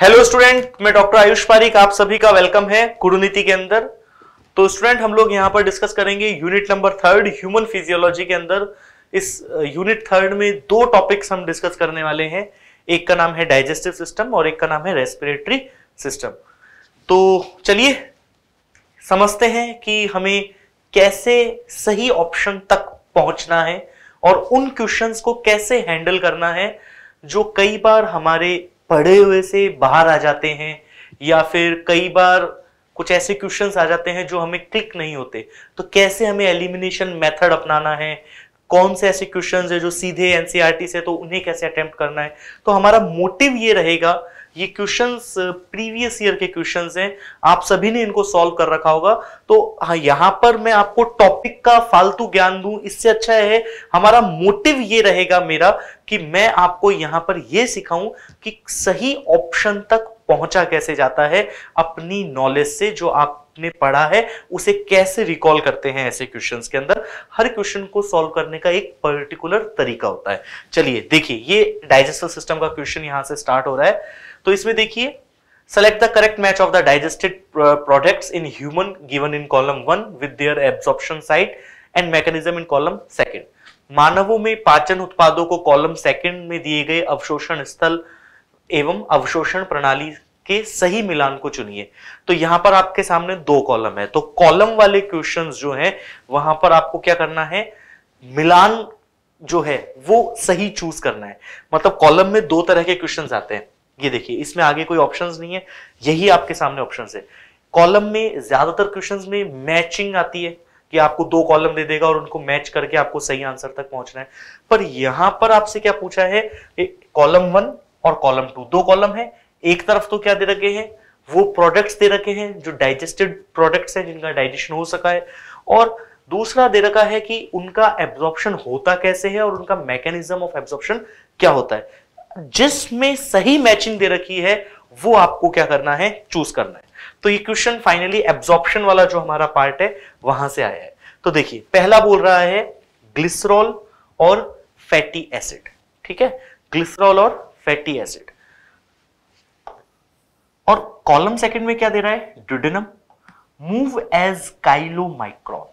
Hello student मैं doctor Ayush Parik आप सभी का वेलकम है कुरुनीति के अंदर तो स्टूडेंट हम लोग यहां पर डिस्कस करेंगे unit number third human physiology के अंदर इस यूनिट uh, थर्ड में दो टॉपिक्स हम डिस्कस करने वाले हैं एक का नाम है डाइजेस्टिव सिस्टम और एक का नाम है रेस्पिरेटरी सिस्टम तो चलिए समझते हैं कि हमें कैसे सही ऑप्शन तक पहुंचना है और उन क्वेश्चंस को कैसे हैंडल करना है जो कई बार हमारे पढ़े हुए से बाहर आ जाते हैं या फिर कई बार कुछ ऐसे क्वेश्चंस आ जाते हैं जो हमें क्लिक नहीं होते तो कैसे हमें एलिमिनेशन मेथड अपनाना है कौन से ऐसे क्वेश्चंस है जो सीधे एनसीआरटी e से तो उन्हें कैसे अटेम्प्ट करना है तो हमारा मोटिव ये रहेगा ये क्वेश्चंस प्रीवियस ईयर के क्वेश्चंस हैं आप सभी ने इनको सॉल्व कर रखा होगा तो हाँ यहाँ पर मैं आपको टॉपिक का फालतू ज्ञान दू इससे अच्छा है हमारा मोटिव ये रहेगा मेरा कि मैं आपको यहां पर यह सिखाऊं कि सही ऑप्शन तक पहुंचा कैसे जाता है अपनी नॉलेज से जो आप आपने पढ़ा है उसे कैसे रिकॉल करते हैं ऐसे क्वेश्चंस के अंदर हर क्वेश्चन को सॉल्व करने का एक पर्टिकुलर तरीका होता है चलिए देखिए ये डाइजेस्टिव सिस्टम का क्वेश्चन यहां से स्टार्ट हो रहा है तो इसमें देखिए select the correct match of the digested products in human given in column one with their absorption site and mechanism in column second मानवों में पाचन उत्पादों को कॉलम सेकंड में दिए गए अवशोषण स्थल एवं अवशोषण प्रणाली के सही मिलान को चुनिए तो यहां पर आपके सामने दो कॉलम है तो कॉलम वाले क्वेश्चंस जो हैं वहां पर आपको क्या करना है मिलान जो है वो सही चूज करना है मतलब कॉलम में दो तरह के क्वेश्चंस आते हैं ये देखिए इसमें आगे कोई ऑप्शंस नहीं है यही आपके सामने ऑप्शंस है कॉलम में ज्यादातर क्वेश्चंस में मैचिंग आती है कि आपको दो कॉलम दे देगा और उनको मैच करके आपको सही आंसर तक पहुंचना है पर यहां पर आपसे क्या पूछा है कॉलम वन और कॉलम टू दो कॉलम है एक तरफ तो क्या दे रखे हैं वो प्रोडक्ट्स दे रखे हैं जो डाइजेस्टेड प्रोडक्ट्स हैं जिनका डाइजेशन हो सका है और दूसरा दे रखा है कि उनका एब्जॉर्प्शन होता कैसे है और उनका मैकेनिज्म ऑफ एब्जॉर्प्शन क्या होता है जिसमें सही मैचिंग दे रखी है वो आपको क्या करना है चूज करना है तो ये क्वेश्चन फाइनली एब्जॉर्प्शन वाला जो हमारा पार्ट है वहां से आया है तो देखिए पहला बोल रहा है ग्लिसरॉल और फैटी एसिड ठीक है ग्लिसरॉल और फैटी एसिड और कॉलम सेकंड में क्या दे रहा है ड्यूडेनम मूव एज काइलोमाइक्रॉन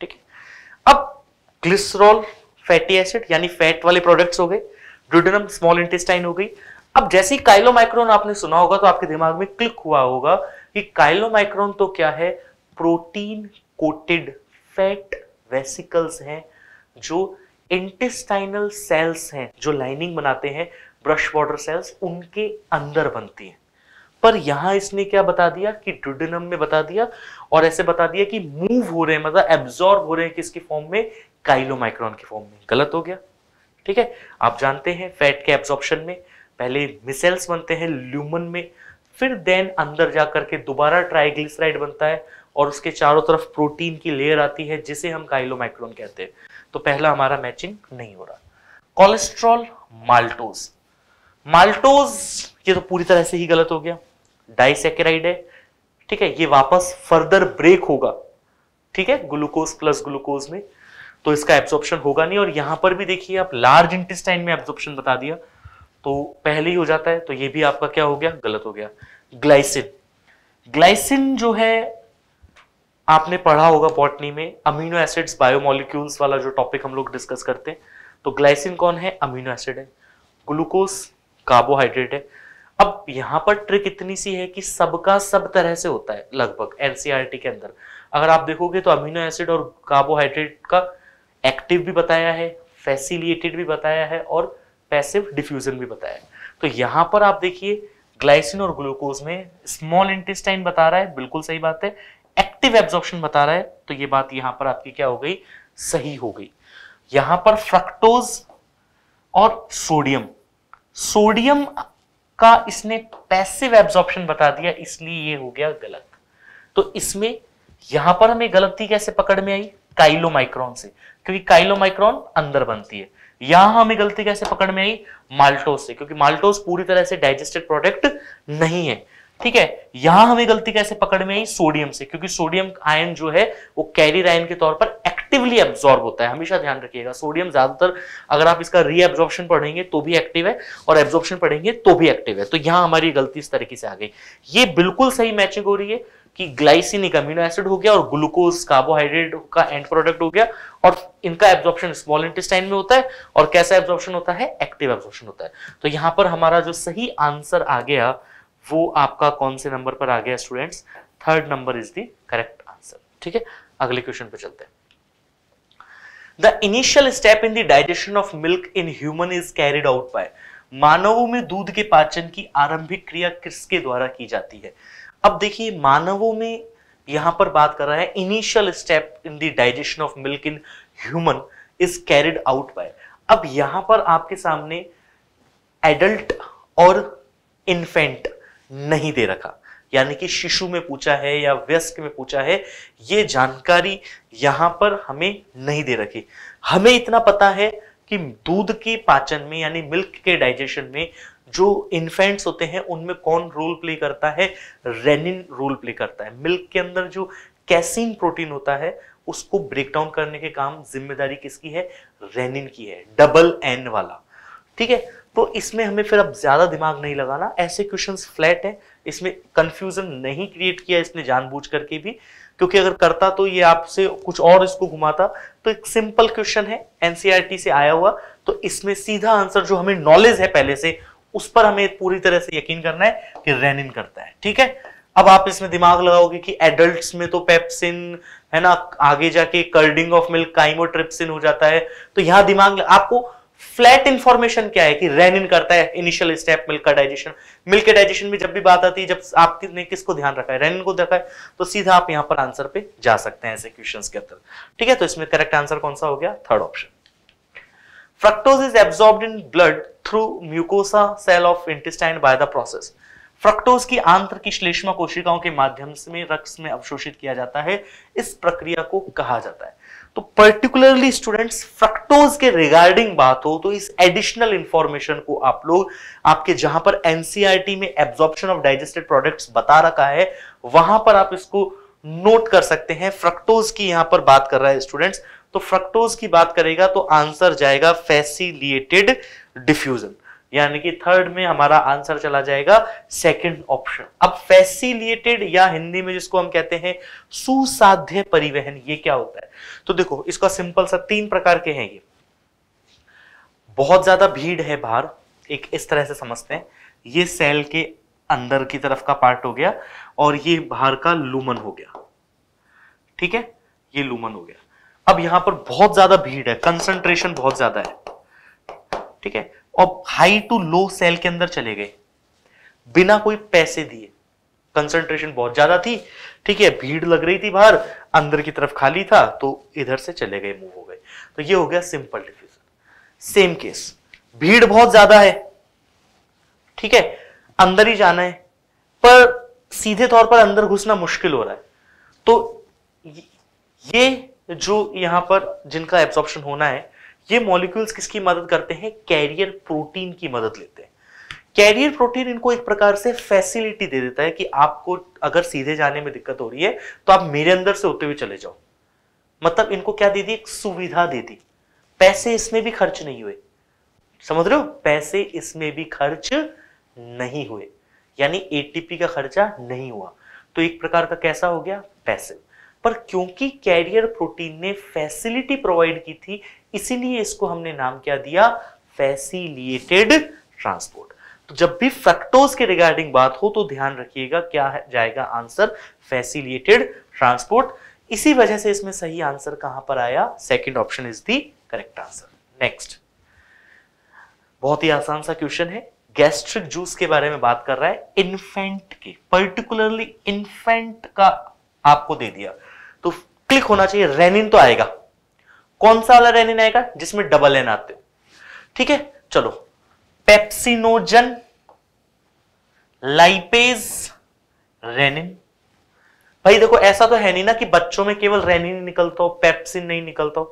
ठीक है अब ग्लिसरॉल फैटी एसिड यानी फैट वाले प्रोडक्ट्स हो गए ड्यूडेनम स्मॉल इंटेस्टाइन हो गई अब जैसे ही काइलोमाइक्रोन आपने सुना होगा तो आपके दिमाग में क्लिक हुआ होगा कि काइलोमाइक्रोन तो क्या है प्रोटीन कोटेड फैट वेसिकल्स हैं जो इंटेस्टाइनल सेल्स हैं जो लाइनिंग बनाते हैं ब्रश बॉर्डर सेल्स उनके अंदर बनती हैं पर यहां इसने क्या बता दिया कि ड्यूडेनम में बता दिया और ऐसे बता दिया कि मूव हो रहे हैं मतलब एब्जॉर्ब हो रहे हैं किसके फॉर्म में काइलोमाइक्रोन के फॉर्म में गलत हो गया ठीक है आप जानते हैं फैट के एब्जॉर्प्शन में पहले मिसेल्स बनते हैं ल्यूमन में फिर देन अंदर जा करके दोबारा ट्राइग्लिसराइड बनता है और उसके चारों तरफ प्रोटीन की लेयर आती है जिसे हम काइलोमाइक्रोन कहते हैं तो पहला हमारा मैचिंग नहीं हो रहा कोलेस्ट्रॉल माल्टोज माल्टोज ये तो पूरी तरह से ही गलत हो गया डाइसेकेराइड है ठीक है ये वापस फर्दर ब्रेक होगा ठीक है ग्लूकोज प्लस ग्लूकोज में तो इसका एब्जॉर्प्शन होगा नहीं और यहां पर भी देखिए आप लार्ज इंटेस्टाइन में एब्जॉर्प्शन बता दिया तो पहले ही हो जाता है तो ये भी आपका क्या हो गया गलत हो गया ग्लाइसिन ग्लाइसिन जो है आपने पढ़ा होगा बॉटनी में अमीनो एसिड्स बायोमोलिक्यूल्स वाला जो टॉपिक हम लोग डिस्कस करते हैं तो ग्लाइसिन कौन है अमीनो एसिड है ग्लूकोज कार्बोहाइड्रेट है अब यहां पर ट्रिक इतनी सी है कि सबका सब तरह से होता है लगभग एनसीआरटी e के अंदर अगर आप देखोगे तो अमीनो एसिड और कार्बोहाइड्रेट का एक्टिव भी बताया है फैसिलिएटेड भी बताया है और पैसिव डिफ्यूजन भी बताया है तो यहां पर आप देखिए ग्लाइसिन और ग्लूकोज में स्मॉल इंटेस्टाइन बता रहा है बिल्कुल सही बात है एक्टिव एब्जॉर्प्शन बता रहा है तो ये बात यहां पर आपकी क्या हो गई सही हो गई यहां पर फ्रक्टोज और सोडियम सोडियम का इसने पैसिव एब्जॉर्प्शन बता दिया इसलिए ये हो गया गलत तो इसमें यहां पर हमें गलती कैसे पकड़ में आई काइलो से क्योंकि काइलोमाइक्रोन अंदर बनती है यहां हमें गलती कैसे पकड़ में आई माल्टोस से क्योंकि माल्टोस पूरी तरह से डाइजेस्टेड प्रोडक्ट नहीं है ठीक है यहां हमें गलती कैसे पकड़ में आई सोडियम से क्योंकि सोडियम आयन जो है वो कैरियर आयन के तौर पर एक्टिवली एब्जॉर्ब होता है हमेशा ध्यान रखिएगा सोडियम ज्यादातर अगर आप इसका रीएब्जॉर्प्शन पढ़ेंगे तो भी एक्टिव है और एब्जॉर्प्शन पढ़ेंगे तो भी एक्टिव है तो यहां हमारी गलती इस तरीके से आ गई ये बिल्कुल सही मैचिंग हो रही है कि एक अमीनो एसिड हो गया और ग्लूकोज कार्बोहाइड्रेट का एंड प्रोडक्ट हो गया और इनका एब्जॉर्प्शन स्मॉल इंटेस्टाइन में होता है और कैसा एब्जॉर्प्शन होता है एक्टिव एब्जॉर्प्शन होता है तो यहाँ पर हमारा जो सही आंसर आ गया वो आपका कौन से नंबर पर आ गया students third number is the correct answer ठीक है अगले क्वेश्चन पे चलते हैं the initial step in the digestion of milk in human is carried out by मानवों में दूध के पाचन की आरंभिक क्रिया किसके द्वारा की जाती है अब देखिए मानवों में यहां पर बात कर रहा है initial step in the digestion of milk in human is carried out by अब यहां पर आपके सामने एडल्ट और इन्फेंट नहीं दे रखा यानी कि शिशु में पूछा है या व्यस्क में पूछा है ये जानकारी यहां पर हमें नहीं दे रखी हमें इतना पता है कि दूध के पाचन में यानी मिल्क के डाइजेशन में जो इन्फेंट्स होते हैं उनमें कौन रोल प्ले करता है रेनिन रोल प्ले करता है मिल्क के अंदर जो कैसिन प्रोटीन होता है उसको ब्रेक डाउन करने के काम जिम्मेदारी किसकी है रेनिन की है डबल एन वाला ठीक है तो इसमें हमें फिर अब ज्यादा दिमाग नहीं लगाना ऐसे क्वेश्चंस फ्लैट है इसमें कंफ्यूजन नहीं क्रिएट किया इसने जानबूझ करके भी क्योंकि अगर करता तो ये आपसे कुछ और इसको घुमाता तो एक सिंपल क्वेश्चन है एनसीआरटी e से आया हुआ तो इसमें सीधा आंसर जो हमें नॉलेज है पहले से उस पर हमें पूरी तरह से यकीन करना है कि रेनिन करता है ठीक है अब आप इसमें दिमाग लगाओगे कि एडल्ट्स में तो पेप्सिन है ना आगे जाके कर्डिंग ऑफ मिल्क काइमोट्रिप्सिन हो जाता है तो यहां दिमाग आपको फ्लैट इंफॉर्मेशन क्या है कि रेनिन करता है इनिशियल स्टेप मिल्क का डाइजेशन मिल्क के डाइजेशन में जब भी बात आती है जब आपने किसको ध्यान रखा है रेनिन को देखा है तो सीधा आप यहां पर आंसर पे जा सकते हैं ऐसे क्वेश्चन के अंदर ठीक है तो इसमें करेक्ट आंसर कौन सा हो गया third option Fructose is absorbed in blood through mucosa cell of intestine by the process. Fructose की आंत्र की श्लेष्मा कोशिकाओं के माध्यम से रक्त में अवशोषित किया जाता है इस प्रक्रिया को कहा जाता है तो पर्टिकुलरली स्टूडेंट्स फ्रक्टोज के रिगार्डिंग बात हो तो इस एडिशनल इंफॉर्मेशन को आप लोग आपके जहां पर एनसीआरटी e में एब्जॉर्प्शन ऑफ डाइजेस्टेड प्रोडक्ट्स बता रखा है वहां पर आप इसको नोट कर सकते हैं फ्रक्टोज की यहां पर बात कर रहा है स्टूडेंट्स तो फ्रक्टोज की बात करेगा तो आंसर जाएगा फैसिलिएटेड डिफ्यूजन यानी कि थर्ड में हमारा आंसर चला जाएगा सेकंड ऑप्शन अब फैसिलिएटेड या हिंदी में जिसको हम कहते हैं सुसाध्य परिवहन ये क्या होता है तो देखो इसका सिंपल सा तीन प्रकार के हैं ये बहुत ज्यादा भीड़ है बाहर एक इस तरह से समझते हैं ये सेल के अंदर की तरफ का पार्ट हो गया और ये बाहर का लूमन हो गया ठीक है ये लूमन हो गया अब यहां पर बहुत ज्यादा भीड़ है कंसंट्रेशन बहुत ज्यादा है ठीक है और हाई टू लो सेल के अंदर चले गए बिना कोई पैसे दिए कंसंट्रेशन बहुत ज्यादा थी ठीक है भीड़ लग रही थी बाहर अंदर की तरफ खाली था तो इधर से चले गए मूव हो गए तो ये हो गया सिंपल डिफ्यूजन सेम केस भीड़ बहुत ज्यादा है ठीक है अंदर ही जाना है पर सीधे तौर पर अंदर घुसना मुश्किल हो रहा है तो ये जो यहाँ पर जिनका एब्जॉर्प्शन होना है ये मॉलिक्यूल्स किसकी मदद करते हैं कैरियर प्रोटीन की मदद लेते हैं कैरियर प्रोटीन इनको एक प्रकार से फैसिलिटी दे देता है कि आपको अगर सीधे जाने में दिक्कत हो रही है तो आप मेरे अंदर से होते हुए चले जाओ मतलब इनको क्या दे दी एक सुविधा दे दी पैसे इसमें भी खर्च नहीं हुए समझ रहे हो पैसे इसमें भी खर्च नहीं हुए यानी एटीपी का खर्चा नहीं हुआ तो एक प्रकार का कैसा हो गया पैसे पर क्योंकि कैरियर प्रोटीन ने फैसिलिटी प्रोवाइड की थी इसीलिए इसको हमने नाम क्या दिया फैसिलिएटेड ट्रांसपोर्ट तो जब भी फ्रक्टोज के रिगार्डिंग बात हो तो ध्यान रखिएगा क्या जाएगा आंसर फैसिलिएटेड ट्रांसपोर्ट इसी वजह से इसमें सही आंसर कहां पर आया second option is the correct answer next बहुत ही आसान सा क्वेश्चन है गैस्ट्रिक जूस के बारे में बात कर रहा है इन्फेंट के पर्टिकुलरली इन्फेंट का आपको दे दिया तो क्लिक होना चाहिए रेनिन तो आएगा कौन सा वाला रेनिन आएगा जिसमें डबल एन आते ठीक है चलो पेप्सिनोजन लाइपेज रेनिन भाई देखो ऐसा तो है नहीं ना कि बच्चों में केवल रेनिन निकलता हो पेप्सिन नहीं निकलता हो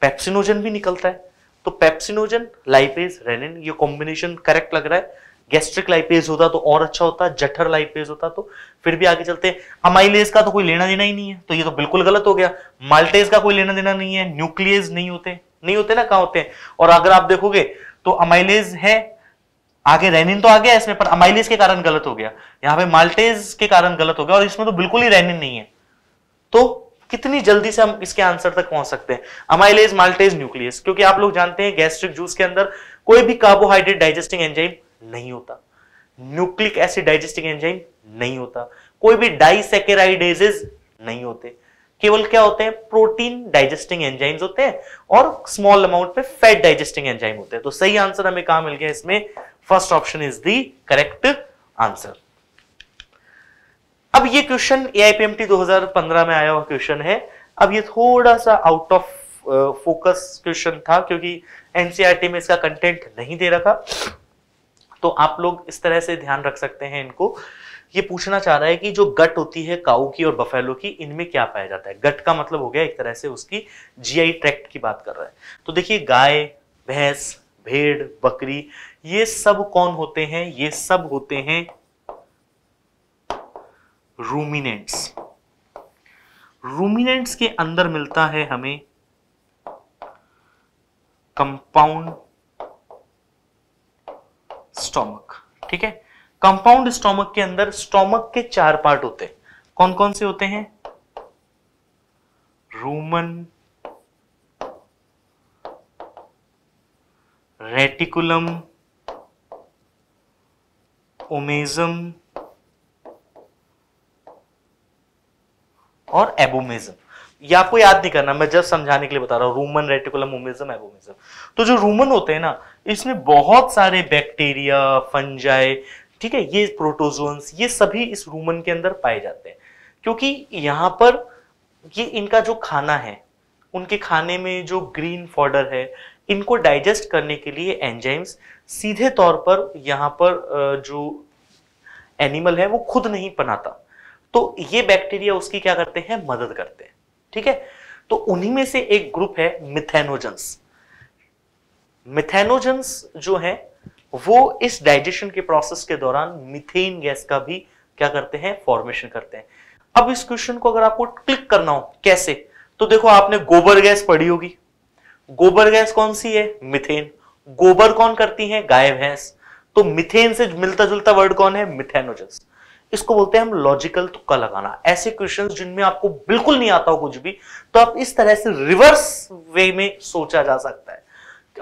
पेप्सिनोजन भी निकलता है तो पेप्सिनोजन लाइपेज रेनिन ये कॉम्बिनेशन करेक्ट लग रहा है गैस्ट्रिक लाइपेज होता तो और अच्छा होता जठर लाइपेज होता तो फिर भी आगे चलते अमाइलेज का तो कोई लेना देना ही नहीं है तो ये तो बिल्कुल गलत हो गया माल्टेज का कोई लेना देना नहीं है न्यूक्लियस नहीं होते नहीं होते ना कहा होते हैं और अगर आप देखोगे तो अमाइलेज है आगे रेनिन तो आ गया इसमें पर अमाइलेज के कारण गलत हो गया यहाँ पे माल्टेज के कारण गलत हो गया और इसमें तो बिल्कुल ही रेनिन नहीं है तो कितनी जल्दी से हम इसके आंसर तक पहुंच सकते हैं अमाइलेज माल्टेज न्यूक्लियस क्योंकि आप लोग जानते हैं गैस्ट्रिक जूस के अंदर कोई भी कार्बोहाइड्रेट डाइजेस्टिंग एंजाइम नहीं होता न्यूक्लिक एसिड डाइजेस्टिंग एंजाइम नहीं होता कोई भी डाइसेकेराइडेजेस नहीं होते केवल क्या होते हैं प्रोटीन डाइजेस्टिंग एंजाइम्स होते हैं और स्मॉल अमाउंट पे फैट डाइजेस्टिंग एंजाइम होते हैं तो सही आंसर हमें कहा मिल गया इसमें first option is the correct answer अब ये क्वेश्चन एआईपीएमटी 2015 में आया हुआ क्वेश्चन है अब ये थोड़ा सा आउट ऑफ फोकस क्वेश्चन था क्योंकि एनसीईआरटी e में इसका कंटेंट नहीं दे रखा तो आप लोग इस तरह से ध्यान रख सकते हैं इनको ये पूछना चाह रहा है कि जो गट होती है काऊ की और बफेलो की इनमें क्या पाया जाता है गट का मतलब हो गया एक तरह से उसकी जीआई ट्रैक्ट की बात कर रहा है तो देखिए गाय भैंस भेड़ बकरी ये सब कौन होते हैं ये सब होते हैं रूमिनेंट्स रूमिनेंट्स के अंदर मिलता है हमें कंपाउंड स्टोमक ठीक है कंपाउंड स्टोमक के अंदर स्टोमक के चार पार्ट होते हैं कौन कौन से होते हैं रूमन रेटिकुलम ओमेजम और एबोमेजम ये आपको याद नहीं करना मैं जस्ट समझाने के लिए बता रहा हूं रूमन रेटिकुलम ओमेजम एबोमेजम तो जो रूमन होते हैं ना इसमें बहुत सारे बैक्टीरिया फंजाई ठीक है ये प्रोटोजोन्स ये सभी इस रूमन के अंदर पाए जाते हैं क्योंकि यहाँ पर ये इनका जो खाना है उनके खाने में जो ग्रीन फॉडर है इनको डाइजेस्ट करने के लिए एंजाइम्स सीधे तौर पर यहाँ पर जो एनिमल है वो खुद नहीं बनाता तो ये बैक्टीरिया उसकी क्या करते हैं मदद करते हैं ठीक है तो उन्हीं में से एक ग्रुप है मिथेनोजन्स मिथेनोजेंस जो है वो इस डाइजेशन के प्रोसेस के दौरान मिथेन गैस का भी क्या करते हैं फॉर्मेशन करते हैं अब इस क्वेश्चन को अगर आपको क्लिक करना हो कैसे तो देखो आपने गोबर गैस पढ़ी होगी गोबर गैस कौन सी है मिथेन गोबर कौन करती है गाय भैंस तो मिथेन से मिलता जुलता वर्ड कौन है मिथेनोजेंस इसको बोलते हैं हम लॉजिकल तुक्का लगाना ऐसे क्वेश्चंस जिनमें आपको बिल्कुल नहीं आता हो कुछ भी तो आप इस तरह से रिवर्स वे में सोचा जा सकता है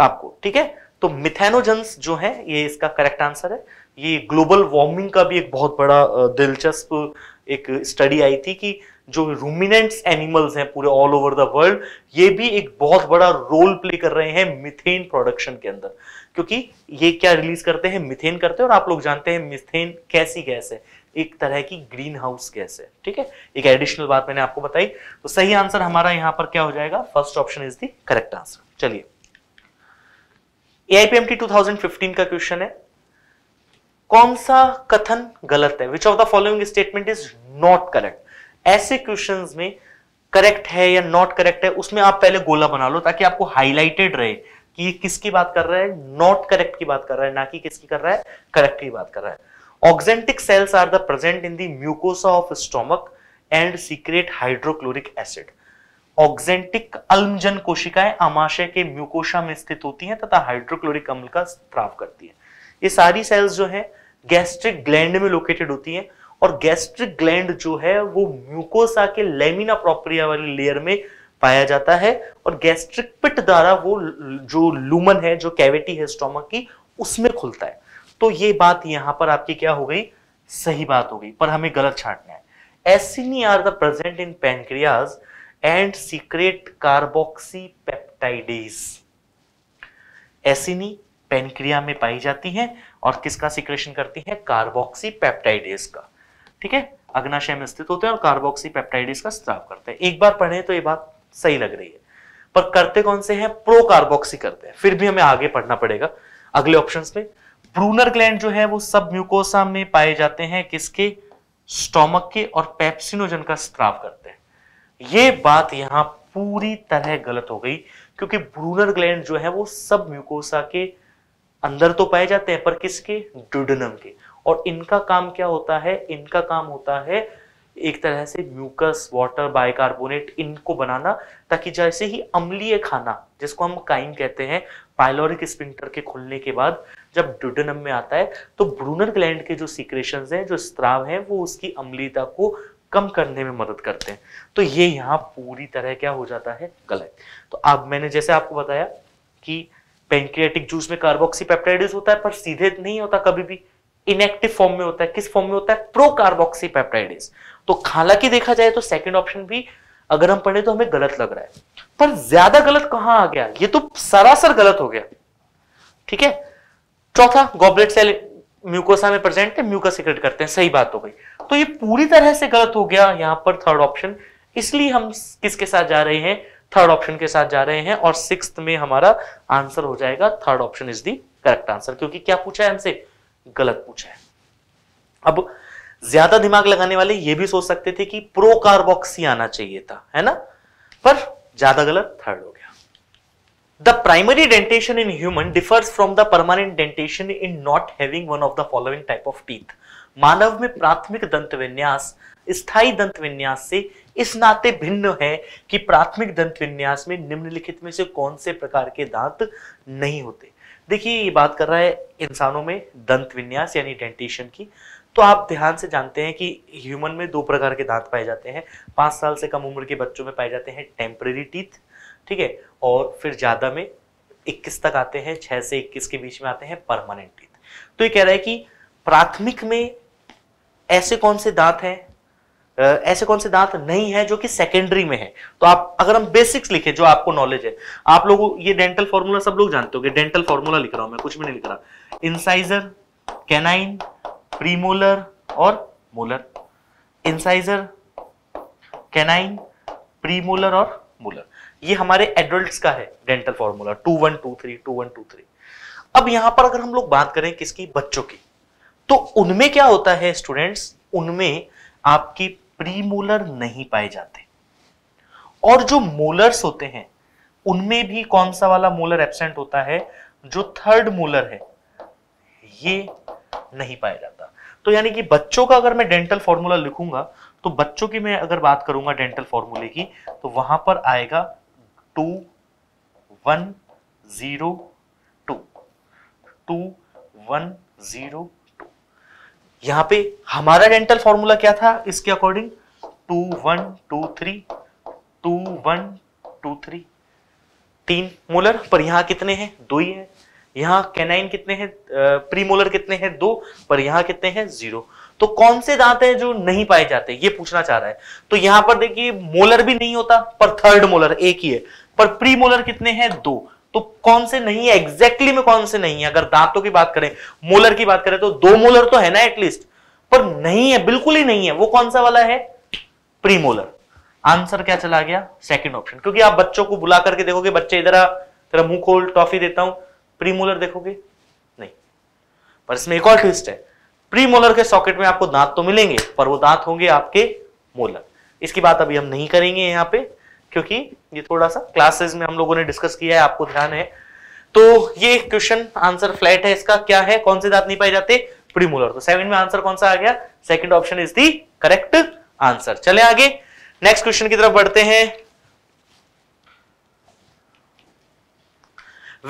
आपको ठीक है तो मिथेनोजन्स जो है ये इसका करेक्ट आंसर है ये ग्लोबल वार्मिंग का भी एक बहुत बड़ा दिलचस्प एक स्टडी आई थी कि जो रूमिनेंट्स एनिमल्स हैं पूरे ऑल ओवर द वर्ल्ड ये भी एक बहुत बड़ा रोल प्ले कर रहे हैं मिथेन प्रोडक्शन के अंदर क्योंकि ये क्या रिलीज करते हैं मिथेन करते हैं और आप लोग जानते हैं मिथेन कैसी गैस है एक तरह की ग्रीन हाउस गैस है ठीक है एक एडिशनल बात मैंने आपको बताई तो सही आंसर हमारा यहाँ पर क्या हो जाएगा first option is the correct answer चलिए एआईपीएमटी 2015 का क्वेश्चन है कौन सा कथन गलत है which of the following statement is not correct ऐसे क्वेश्चन में करेक्ट है या नॉट करेक्ट है उसमें आप पहले गोला बना लो ताकि आपको हाईलाइटेड रहे कि किसकी बात कर रहा है नॉट करेक्ट की बात कर रहा है ना कि किसकी कर रहा है करेक्ट की बात कर रहा है oxyntic cells are the present in the mucosa of stomach and secrete hydrochloric acid oxyntic अल्मजन कोशिकाएं आमाशय के म्यूकोशा में स्थित होती हैं तथा हाइड्रोक्लोरिक अम्ल का स्त्राव करती है ये सारी सेल्स जो है गैस्ट्रिक ग्लैंड में लोकेटेड होती हैं और गैस्ट्रिक ग्लैंड जो है वो म्यूकोसा के लेमिना प्रोपरिया वाली लेयर में पाया जाता है और गैस्ट्रिक पिट द्वारा वो जो लूमन है जो कैविटी है स्टोमक की उसमें खुलता है तो ये बात यहाँ पर आपकी क्या हो गई सही बात हो गई पर हमें गलत छाटना है acini are the present in pancreas and secrete carboxy carboxypeptidase acini pancreas में पाई जाती है और किसका सिक्रेशन करती है कार्बोक्सी पेप्टाइडेस का ठीक है अग्नाशय में स्थित होते हैं और कार्बोक्सी पेप्टाइडेस का स्त्राव करते हैं एक बार पढ़े तो ये बात सही लग रही है पर करते कौन से हैं प्रो कार्बोक्सी करते हैं फिर भी हमें आगे पढ़ना पड़ेगा अगले ऑप्शंस में ब्रूनर ग्लैंड जो है वो सब म्यूकोसा में पाए जाते हैं किसके स्टोमक के और पेप्सिनोजन का स्त्राव करते हैं ये बात यहां पूरी तरह गलत हो गई क्योंकि ब्रूनर ग्लैंड जो है वो सब म्यूकोसा के अंदर तो पाए जाते हैं पर किसके डुडनम के और इनका काम क्या होता है इनका काम होता है एक तरह से म्यूकस वाटर बाइकार्बोनेट इनको बनाना ताकि जैसे ही अम्लीय खाना जिसको हम काइम कहते हैं पाइलोरिक स्पिंटर के खुलने के बाद जब डुडनम में आता है तो ब्रूनर ग्लैंड के जो सिक्रेशन हैं जो स्त्राव हैं वो उसकी अम्लीयता को कम करने में मदद करते हैं तो ये यहाँ पूरी तरह क्या हो जाता है गलत तो अब मैंने जैसे आपको बताया कि पेंक्रियाटिक जूस में कार्बोक्सीपेप्टाइडिस होता है पर सीधे नहीं होता कभी भी इनएक्टिव फॉर्म में होता है किस फॉर्म में होता है प्रो कार्बोक्सीपेप्टाइडिस तो हालांकि देखा जाए तो सेकेंड ऑप्शन भी अगर हम पढ़े तो हमें गलत लग रहा है पर ज्यादा गलत कहां आ गया ये तो सरासर गलत हो गया ठीक है चौथा गॉबलेट सेल म्यूकोसा में प्रेजेंट है म्यूकस सिक्रेट करते हैं सही बात हो गई तो ये पूरी तरह से गलत हो गया यहां पर थर्ड ऑप्शन इसलिए हम किसके साथ जा रहे हैं थर्ड ऑप्शन के साथ जा रहे हैं और सिक्स में हमारा आंसर हो जाएगा third option is the correct answer क्योंकि क्या पूछा है हमसे गलत पूछा है अब ज्यादा दिमाग लगाने वाले ये भी सोच सकते थे कि प्रो कार्बोक्सी आना चाहिए था है ना पर ज्यादा गलत थर्ड हो गया the primary dentition in human differs from the permanent dentition in not having one of the following type of teeth मानव में प्राथमिक दंत विन्यास स्थायी दंत विन्यास से इस नाते भिन्न है कि प्राथमिक दंत विन्यास में निम्नलिखित में से कौन से प्रकार के दांत नहीं होते देखिए ये बात कर रहा है इंसानों में दंत विन्यास यानी डेंटिशन की तो आप ध्यान से जानते हैं कि ह्यूमन में दो प्रकार के दांत पाए जाते हैं पांच साल से कम उम्र के बच्चों में पाए जाते हैं टेम्परेरी टीथ ठीक है और फिर ज़्यादा में इक्कीस तक आते हैं छह से इक्कीस के बीच में आते हैं परमानेंट टीथ तो ये कह रहा है कि प्राथमिक में ऐसे कौन से दांत हैं ऐसे कौन से दांत नहीं है जो कि सेकेंडरी में है तो आप अगर हम बेसिक्स लिखे जो आपको नॉलेज है आप लोग ये डेंटल फॉर्मूला सब लोग जानते हो डेंटल फॉर्मूला लिख रहा हूं मैं कुछ भी नहीं लिख रहा इंसाइजर कैनाइन प्रीमोलर और मोलर इंसाइजर कैनाइन प्रीमोलर और मोलर ये हमारे एडल्ट्स का है dental formula two one two three two one two three अब यहां पर अगर हम लोग बात करें किसकी बच्चों की तो उनमें क्या होता है स्टूडेंट्स उनमें आपकी प्रीमोलर नहीं पाए जाते और जो मोलर्स होते हैं उनमें भी कौन सा वाला मोलर एब्सेंट होता है जो थर्ड मोलर है ये नहीं पाया जाता तो यानी कि बच्चों का अगर मैं डेंटल फॉर्मूला लिखूंगा तो बच्चों की मैं अगर बात करूंगा डेंटल फॉर्मूले की तो वहां पर आएगा two one zero two two one zero यहाँ पे हमारा डेंटल फॉर्मूला क्या था इसके according to one two three two one two three तीन मोलर पर यहाँ कितने हैं दो ही है यहाँ कैनाइन कितने हैं प्री मोलर कितने हैं दो पर यहां कितने हैं जीरो तो कौन से दांत हैं जो नहीं पाए जाते ये पूछना चाह रहा है तो यहां पर देखिए मोलर भी नहीं होता पर थर्ड मोलर एक ही है पर प्री मोलर कितने हैं दो तो कौन से नहीं है एग्जैक्टली exactly में कौन से नहीं है अगर दांतों की बात करें मोलर की बात करें तो दो मोलर तो है ना एटलीस्ट पर नहीं है बिल्कुल ही नहीं है वो कौन सा वाला है प्रीमोलर आंसर क्या चला गया सेकंड ऑप्शन क्योंकि आप बच्चों को बुला करके देखोगे बच्चे इधर तेरा मुंह खोल टॉफी देता हूं प्रीमोलर देखोगे नहीं पर इसमें एक और ट्विस्ट है प्रीमोलर के सॉकेट में आपको दांत तो मिलेंगे पर वो दांत होंगे आपके मोलर इसकी बात अभी हम नहीं करेंगे यहां पे क्योंकि ये थोड़ा सा क्लासेस में हम लोगों ने डिस्कस किया है आपको ध्यान है तो ये क्वेश्चन आंसर फ्लैट है इसका क्या है कौन से दांत नहीं पाए जाते प्रीमोलर तो सेवन में आंसर कौन सा आ गया second option is the correct answer चले आगे नेक्स्ट क्वेश्चन की तरफ बढ़ते हैं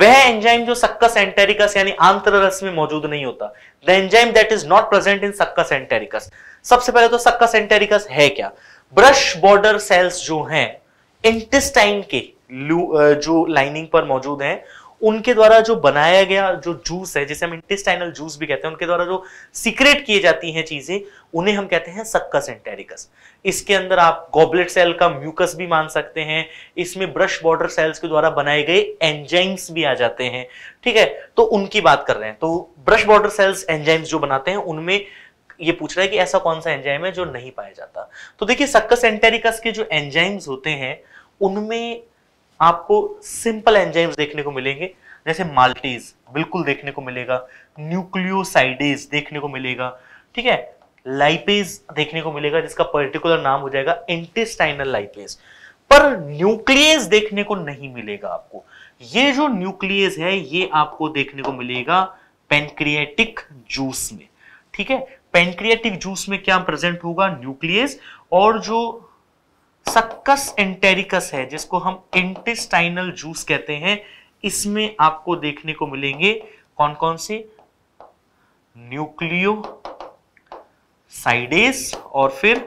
वह एंजाइम जो सक्कस एंटेरिकस यानी आंतरस में मौजूद नहीं होता the enzyme that is not present in succus entericus सबसे पहले तो सक्कस एंटेरिकस है क्या ब्रश बॉर्डर सेल्स जो हैं इंटेस्टाइन के जो लाइनिंग पर मौजूद है उनके द्वारा जो बनाया गया जो जूस है जिसे हम इंटेस्टाइनल जूस भी कहते हैं उनके द्वारा जो सीक्रेट किए जाती हैं चीजें उन्हें हम कहते हैं सक्कस एंटेरिकस इसके अंदर आप गोबलेट सेल का म्यूकस भी मान सकते हैं इसमें ब्रश बॉर्डर सेल्स के द्वारा बनाए गए एंजाइम्स भी आ जाते हैं ठीक है तो उनकी बात कर रहे हैं तो ब्रश बॉर्डर सेल्स एंजाइम्स जो बनाते हैं उनमें ये पूछ रहा है कि ऐसा कौन सा एंजाइम है जो नहीं पाया जाता तो देखिए सक्कस एंटेरिकस के जो एंजाइम्स होते हैं उनमें आपको सिंपल एंजाइम्स देखने को मिलेंगे जैसे माल्टीज बिल्कुल देखने को मिलेगा न्यूक्लियोसाइडेज देखने को मिलेगा ठीक है लाइपेज देखने को मिलेगा जिसका पर्टिकुलर नाम हो जाएगा इंटेस्टाइनल लाइपेज पर न्यूक्लियस देखने को नहीं मिलेगा आपको ये जो न्यूक्लियस है ये आपको देखने को मिलेगा पेनक्रिएटिक जूस में ठीक है पेंक्रियाटिक जूस में क्या प्रेजेंट होगा न्यूक्लियस और जो सक्कस एंटेरिकस है जिसको हम इंटेस्टाइनल जूस कहते हैं इसमें आपको देखने को मिलेंगे कौन कौन से न्यूक्लियो साइडेस और फिर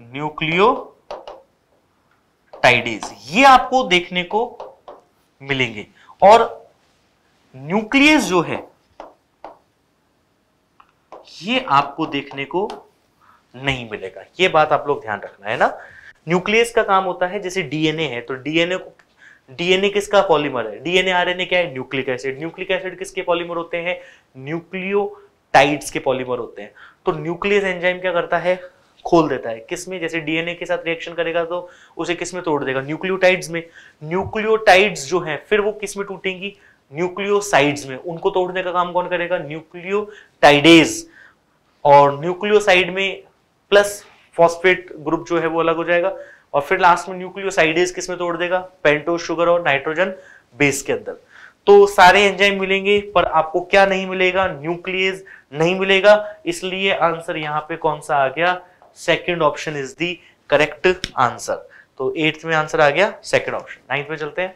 न्यूक्लियो टाइडेस ये आपको देखने को मिलेंगे और न्यूक्लियस जो है ये आपको देखने को नहीं मिलेगा ये बात आप लोग ध्यान रखना है ना न्यूक्लियस का काम होता है जैसे डीएनए है तो डीएनए को डीएनए किसका पॉलीमर है डीएनए आरएनए क्या है न्यूक्लिक एसिड न्यूक्लिक एसिड किसके पॉलीमर होते हैं न्यूक्लियोटाइड्स के पॉलीमर होते हैं तो न्यूक्लियस एंजाइम क्या करता है खोल देता है किसमें जैसे डीएनए के साथ रिएक्शन करेगा तो उसे किसमें तोड़ देगा न्यूक्लियोटाइड्स में न्यूक्लियोटाइड्स जो है फिर वो किस में टूटेंगी न्यूक्लियोसाइड्स में उनको तोड़ने का काम कौन करेगा न्यूक्लियोटाइडेज और न्यूक्लियोसाइड में प्लस फॉस्फेट ग्रुप जो है वो अलग हो जाएगा और फिर लास्ट में न्यूक्लियोसाइडेज किस में तोड़ देगा पेंटोज शुगर और नाइट्रोजन बेस के अंदर तो सारे एंजाइम मिलेंगे पर आपको क्या नहीं मिलेगा न्यूक्लियस नहीं मिलेगा इसलिए आंसर यहाँ पे कौन सा आ गया second option is the correct answer तो एट्थ में आंसर आ गया सेकंड ऑप्शन नाइन्थ में चलते हैं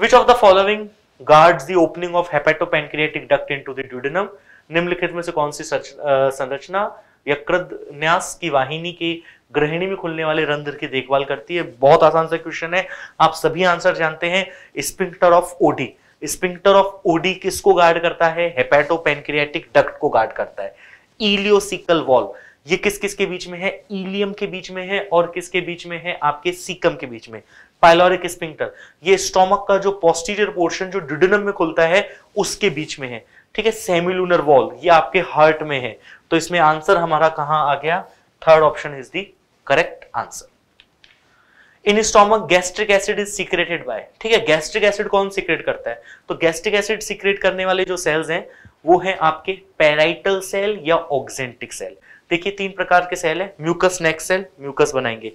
which of the following guards the of of hepatopancreatic duct into the duodenum निम्नलिखित में से कौन सी संरचना यकृत न्यास की वाहिनी की गृहिणी में खुलने वाले रंध्र की देखभाल करती है बहुत आसान सा क्वेश्चन है आप सभी आंसर जानते हैं sphincter of Oddi sphincter of Oddi किसको गार्ड करता है हेपेटो पेनक्रियाटिक डक्ट को गार्ड करता है इलियोसिकल वॉल्व ये किस किस के बीच में है इलियम के बीच में है और किसके बीच में है आपके सीकम के बीच में पाइलोरिक स्पिंक्टर ये स्टोमक का जो पोस्टीरियर पोर्शन जो डिडनम में खुलता है उसके बीच में है ठीक है सेमिलुनर वॉल ये आपके हार्ट में है तो इसमें आंसर हमारा कहां आ गया third option is the correct answer in stomach gastric acid is secreted by ठीक है गैस्ट्रिक एसिड कौन सीक्रेट करता है तो गैस्ट्रिक एसिड सीक्रेट करने वाले जो सेल्स हैं वो है आपके पैराइटल सेल या ऑक्सेंटिक सेल देखिए तीन प्रकार के सेल है म्यूकस नेक सेल म्यूकस बनाएंगे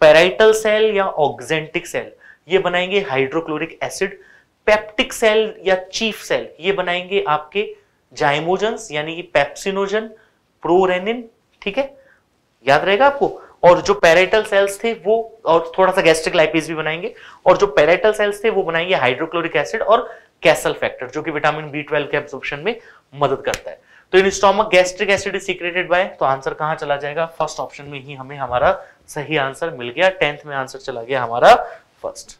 पेराइटल सेल या ऑक्सेंटिक सेल ये बनाएंगे हाइड्रोक्लोरिक एसिड पेप्टिक सेल या चीफ सेल ये बनाएंगे आपके जाइमोजन्स यानी कि पेप्सिनोजन प्रोरेनिन ठीक है याद रहेगा आपको और जो पेरेटल सेल्स थे वो और थोड़ा सा गैस्ट्रिक लाइपेज भी बनाएंगे और जो पेरेटल सेल्स थे वो बनाएंगे हाइड्रोक्लोरिक एसिड और कैसल फैक्टर जो कि विटामिन बी ट्वेल्व के एब्जॉर्प्शन में मदद करता है तो in stomach gastric acid is secreted by तो आंसर कहां चला जाएगा फर्स्ट ऑप्शन में ही हमें हमारा सही आंसर मिल गया टेंथ में आंसर चला गया हमारा फर्स्ट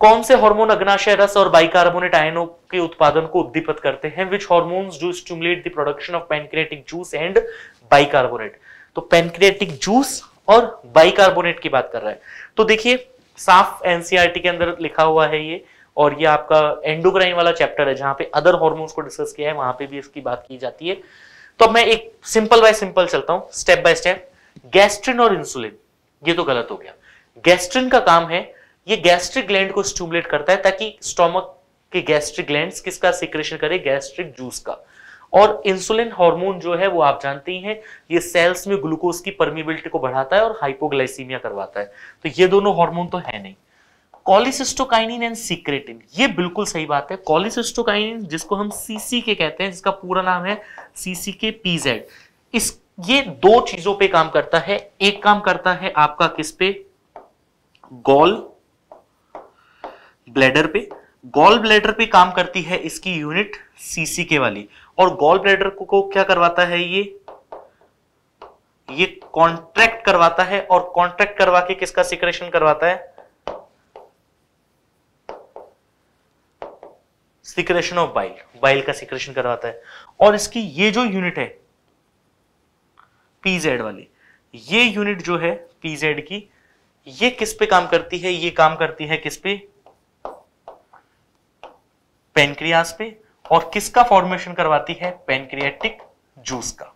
कौन से हार्मोन अग्नाशय रस और बाइकार्बोनेट आयनों के उत्पादन को उद्दीपित करते हैं which hormones do stimulate the production of pancreatic juice and bicarbonate तो पेनक्रेटिक जूस और बाइकार्बोनेट की बात कर रहा है तो देखिए साफ एनसीईआरटी e के अंदर लिखा हुआ है ये और ये आपका एंडोक्राइन वाला चैप्टर है जहां पे अदर हॉर्मोन्स को डिस्कस किया है वहां पे भी इसकी बात की जाती है तो अब मैं एक सिंपल बाय सिंपल चलता हूं स्टेप बाय स्टेप गैस्ट्रिन और इंसुलिन ये तो गलत हो गया गैस्ट्रिन का काम है ये गैस्ट्रिक ग्लैंड को स्टूमुलेट करता है ताकि स्टोमक के गैस्ट्रिक ग्लैंड किसका सिक्रेशन करे गैस्ट्रिक जूस का और इंसुलिन हार्मोन जो है वो आप जानते ही हैं ये सेल्स में ग्लूकोज की परमिबिलिटी को बढ़ाता है और हाइपोग्लाइसीमिया करवाता है तो ये दोनों हार्मोन तो है नहीं कॉलिसिस्टोकाइनिन एंड सीक्रेटिन ये बिल्कुल सही बात है कॉलिसिस्टोकाइनिन जिसको हम सीसी के कहते हैं जिसका पूरा नाम है सीसी के पीजेड इस ये दो चीजों पे काम करता है एक काम करता है आपका किस पे गॉल ब्लैडर पे गॉल ब्लैडर पे काम करती है इसकी यूनिट सीसी के वाली और गॉल ब्लैडर को, को क्या करवाता है ये ये कॉन्ट्रैक्ट करवाता है और कॉन्ट्रैक्ट करवा के किसका सिक्रेशन करवाता है सिक्रेशन ऑफ बाइल बाइल का सिक्रेशन करवाता है और इसकी ये जो यूनिट है पीजेड वाली ये यूनिट जो है पीजेड की ये किस पे काम करती है ये काम करती है किस पे पेनक्रियास पे और किसका फॉर्मेशन करवाती है पेनक्रियाटिक जूस का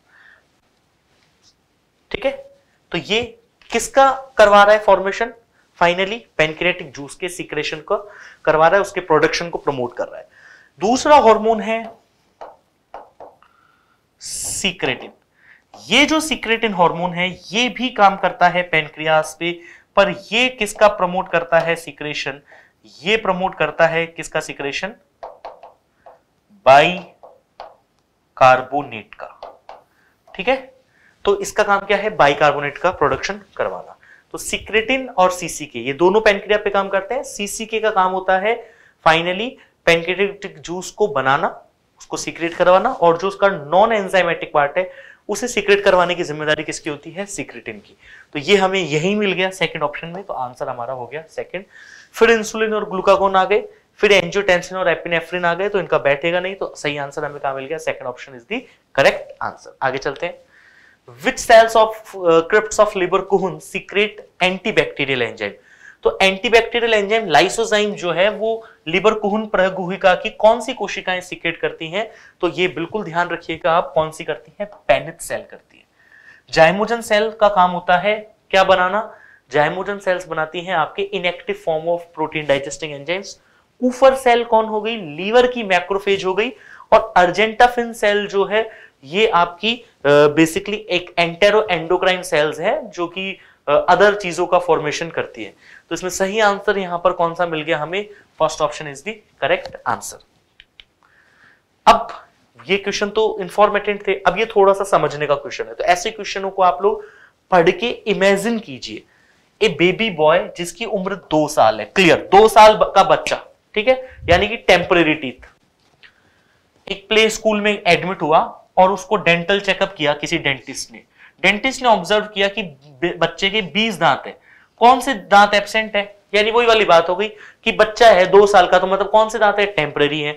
ठीक है तो ये किसका करवा रहा है फॉर्मेशन फाइनली पेनक्रियाटिक जूस के सिक्रेशन को करवा रहा है उसके प्रोडक्शन को प्रमोट कर रहा है दूसरा हार्मोन है सीक्रेटिन ये जो सीक्रेटिन हार्मोन है ये भी काम करता है पेनक्रियास पे पर ये किसका प्रमोट करता है सिक्रेशन ये प्रमोट करता है किसका सिक्रेशन बाई कार्बोनेट का ठीक है तो इसका काम क्या है बाइकार्बोनेट का प्रोडक्शन करवाना तो सिक्रेटिन और सीसीके ये दोनों पेनक्रिया पे काम करते हैं सीसीके का काम होता है फाइनली पेनक्रेटिक जूस को बनाना उसको सीक्रेट करवाना और जो उसका नॉन एंजाइमेटिक पार्ट है उसे सीक्रेट करवाने की जिम्मेदारी किसकी होती है सिक्रेटिन की तो ये हमें यही मिल गया सेकंड ऑप्शन में तो आंसर हमारा हो गया सेकंड फिर इंसुलिन और ग्लूकागोन आ गए फिर एंजियोटेंसिन और एपिनेफ्रिन आ गए तो इनका बैठेगा नहीं तो सही आंसर हमें कहा मिल गया second option is the correct answer आगे चलते हैं which cells of crypt of Lieberkühn secrete antibacterial enzyme तो एंटीबैक्टीरियल एंजाइम लाइसोजाइम जो है वो लिबर कुहन प्रगुहिका की कौन सी कोशिकाएं सीक्रेट करती हैं तो ये बिल्कुल ध्यान रखिएगा आप कौन सी करती हैं पैनिथ सेल करती है जायमोजन सेल का काम होता है क्या बनाना जायमोजन सेल्स बनाती हैं आपके inactive form of protein digesting enzymes ऊफर सेल कौन हो गई लीवर की मैक्रोफेज हो गई और अर्जेंटाफिन सेल जो है ये आपकी बेसिकली uh, एक एंटेरो एंडोक्राइन सेल्स है जो कि अदर uh, चीजों का फॉर्मेशन करती है तो इसमें सही आंसर यहां पर कौन सा मिल गया हमें first option is the correct answer अब ये क्वेश्चन तो इंफॉर्मेटेंट थे अब ये थोड़ा सा समझने का क्वेश्चन है तो ऐसे क्वेश्चनों को आप लोग पढ़ के इमेजिन कीजिए ए बेबी बॉय जिसकी उम्र दो साल है क्लियर दो साल का बच्चा ठीक है यानी कि टेम्पररी टीथ एक प्ले स्कूल में एडमिट हुआ और उसको डेंटल चेकअप किया किसी डेंटिस्ट ने डेंटिस्ट ने ऑब्जर्व किया कि बच्चे के 20 दांत है कौन से दांत एबसेंट है यानी वही वाली बात हो गई कि बच्चा है दो साल का तो मतलब कौन से दांत है टेम्पररी है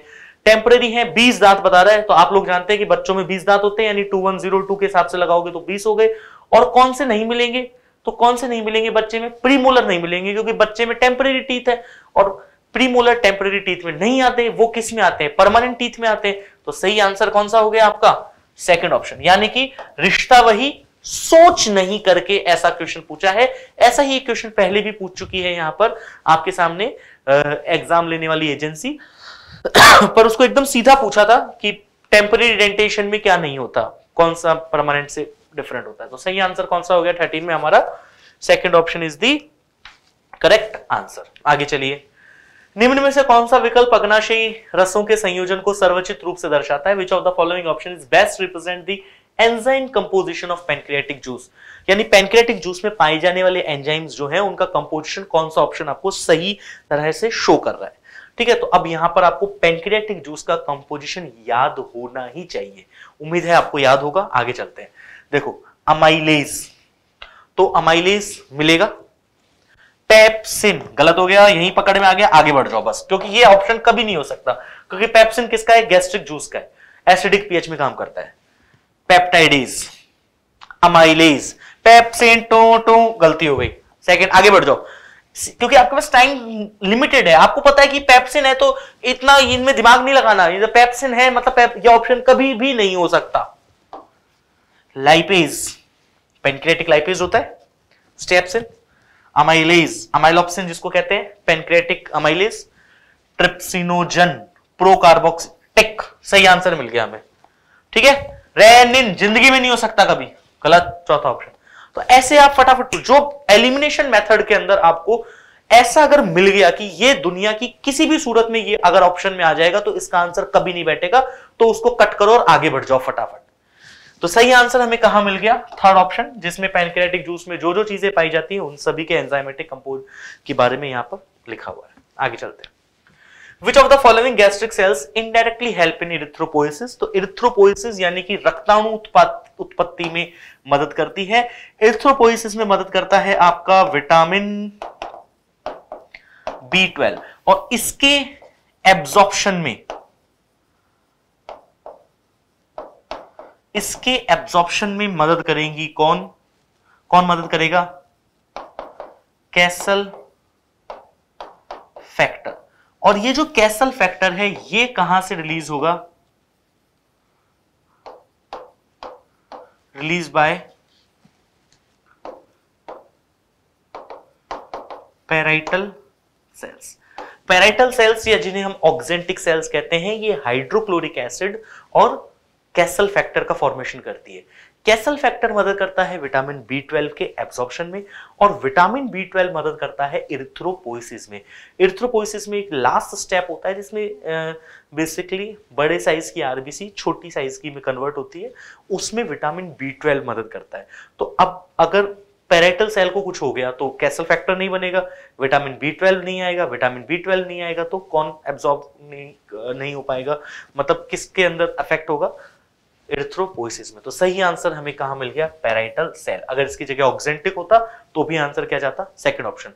टेम्पररी है बीस दांत बता रहा है तो आप लोग जानते हैं कि बच्चों में बीस दांत होते हैं यानी टू वन जीरो टू के हिसाब से लगाओगे तो बीस हो गए और कौन से नहीं मिलेंगे तो कौन से नहीं मिलेंगे बच्चे में प्रीमोलर नहीं मिलेंगे क्योंकि बच्चे में टेम्पररी टीथ है और प्रीमोलर टेम्पररी टीथ में नहीं आते वो किस में आते हैं परमानेंट टीथ में आते हैं तो सही आंसर कौन सा हो गया आपका सेकंड ऑप्शन यानी कि रिश्ता वही सोच नहीं करके ऐसा क्वेश्चन पूछा है ऐसा ही क्वेश्चन पहले भी पूछ चुकी है यहां पर आपके सामने एग्जाम लेने वाली एजेंसी पर उसको एकदम सीधा पूछा था कि टेम्पररी डेंटेशन में क्या नहीं होता कौन सा परमानेंट से डिफरेंट होता है तो सही आंसर कौन सा हो गया थर्टीन में हमारा second option is the correct answer आगे चलिए निम्न में से कौन सा विकल्प अग्नाशयी रसों के संयोजन को सर्वचित रूप से दर्शाता है which of the following option is best represent the enzyme composition of pancreatic juice यानी पेनक्रियाटिक जूस में पाए जाने वाले एंजाइम्स जो हैं उनका कंपोजिशन कौन सा ऑप्शन आपको सही तरह से शो कर रहा है ठीक है तो अब यहां पर आपको पेनक्रियाटिक जूस का कंपोजिशन याद होना ही चाहिए उम्मीद है आपको याद होगा आगे चलते हैं देखो अमाइलेज तो अमाइलेज मिलेगा पेप्सिन गलत हो गया यही पकड़ में आ गया आगे बढ़ जाओ बस क्योंकि ये ऑप्शन कभी नहीं हो सकता क्योंकि पेप्सिन किसका है गैस्ट्रिक जूस का है एसिडिक पीएच में काम करता है पेप्टाइडीज अमाइलेज पेप्सिन टू टू गलती हो गई सेकेंड आगे बढ़ जाओ क्योंकि आपके पास टाइम लिमिटेड है आपको पता है कि पेप्सिन है तो इतना इनमें दिमाग नहीं लगाना ये पेप्सिन है मतलब पेप, ये ऑप्शन कभी भी नहीं हो सकता लाइपेज पेनक्रेटिक लाइपेज होता है स्टेप्सिन अमाइलेज अमाइलॉप्सिन जिसको कहते हैं पेनक्रेटिक अमाइलेज ट्रिप्सिनोजन प्रोकार्बोक्स प्रोकार्बोक्सिटिक सही आंसर मिल गया हमें ठीक है रेनिन जिंदगी में नहीं हो सकता कभी गलत चौथा ऑप्शन तो ऐसे आप फटाफट जो एलिमिनेशन मेथड के अंदर आपको ऐसा अगर मिल गया कि ये दुनिया की किसी भी सूरत में ये अगर ऑप्शन में आ जाएगा तो इसका आंसर कभी नहीं बैठेगा तो उसको कट करो और आगे बढ़ जाओ फटाफट तो सही आंसर हमें कहा मिल गया थर्ड ऑप्शन जिसमें पैनक्रेटिक जूस में जो जो चीजें पाई जाती है उन सभी के एंजाइमेटिक कंपोज के बारे में यहां पर लिखा हुआ है आगे चलते हैं which of the following gastric cells indirectly help in erythropoiesis तो इरिथ्रोपोइसिस यानी कि रक्ताणु उत्पत्ति में मदद करती है इरिथ्रोपोइसिस में मदद करता है आपका विटामिन बी ट्वेल्व और इसके एब्जॉर्प्शन में इसके एब्जॉर्प्शन में मदद करेंगी कौन कौन मदद करेगा कैसल फैक्टर और ये जो कैसल फैक्टर है ये कहां से रिलीज होगा release by parietal cells parietal cells या जिन्हें हम ऑक्जेंटिक सेल्स कहते हैं ये हाइड्रोक्लोरिक एसिड और कैसल फैक्टर का फॉर्मेशन करती है कैसल फैक्टर मदद करता है विटामिन बी ट्वेल्व के एब्जॉर्प्शन में और विटामिन बी ट्वेल्व मदद करता है इरिथ्रोपोइसिस में इरिथ्रोपोइसिस में एक लास्ट स्टेप होता है जिसमें बेसिकली बड़े साइज की आरबीसी छोटी साइज की में कन्वर्ट होती है उसमें विटामिन बी ट्वेल्व मदद करता है तो अब अगर पेरेटल सेल को कुछ हो गया तो कैसल फैक्टर नहीं बनेगा विटामिन बी ट्वेल्व नहीं आएगा विटामिन बी ट्वेल्व नहीं आएगा तो कौन एब्जॉर्ब नहीं नहीं हो पाएगा मतलब किसके अंदर अफेक्ट होगा एरिथ्रोपोइसिस में तो सही आंसर हमें कहा मिल गया पैराइटल सेल अगर इसकी जगह ऑक्सेंटिक होता तो भी आंसर क्या जाता सेकंड ऑप्शन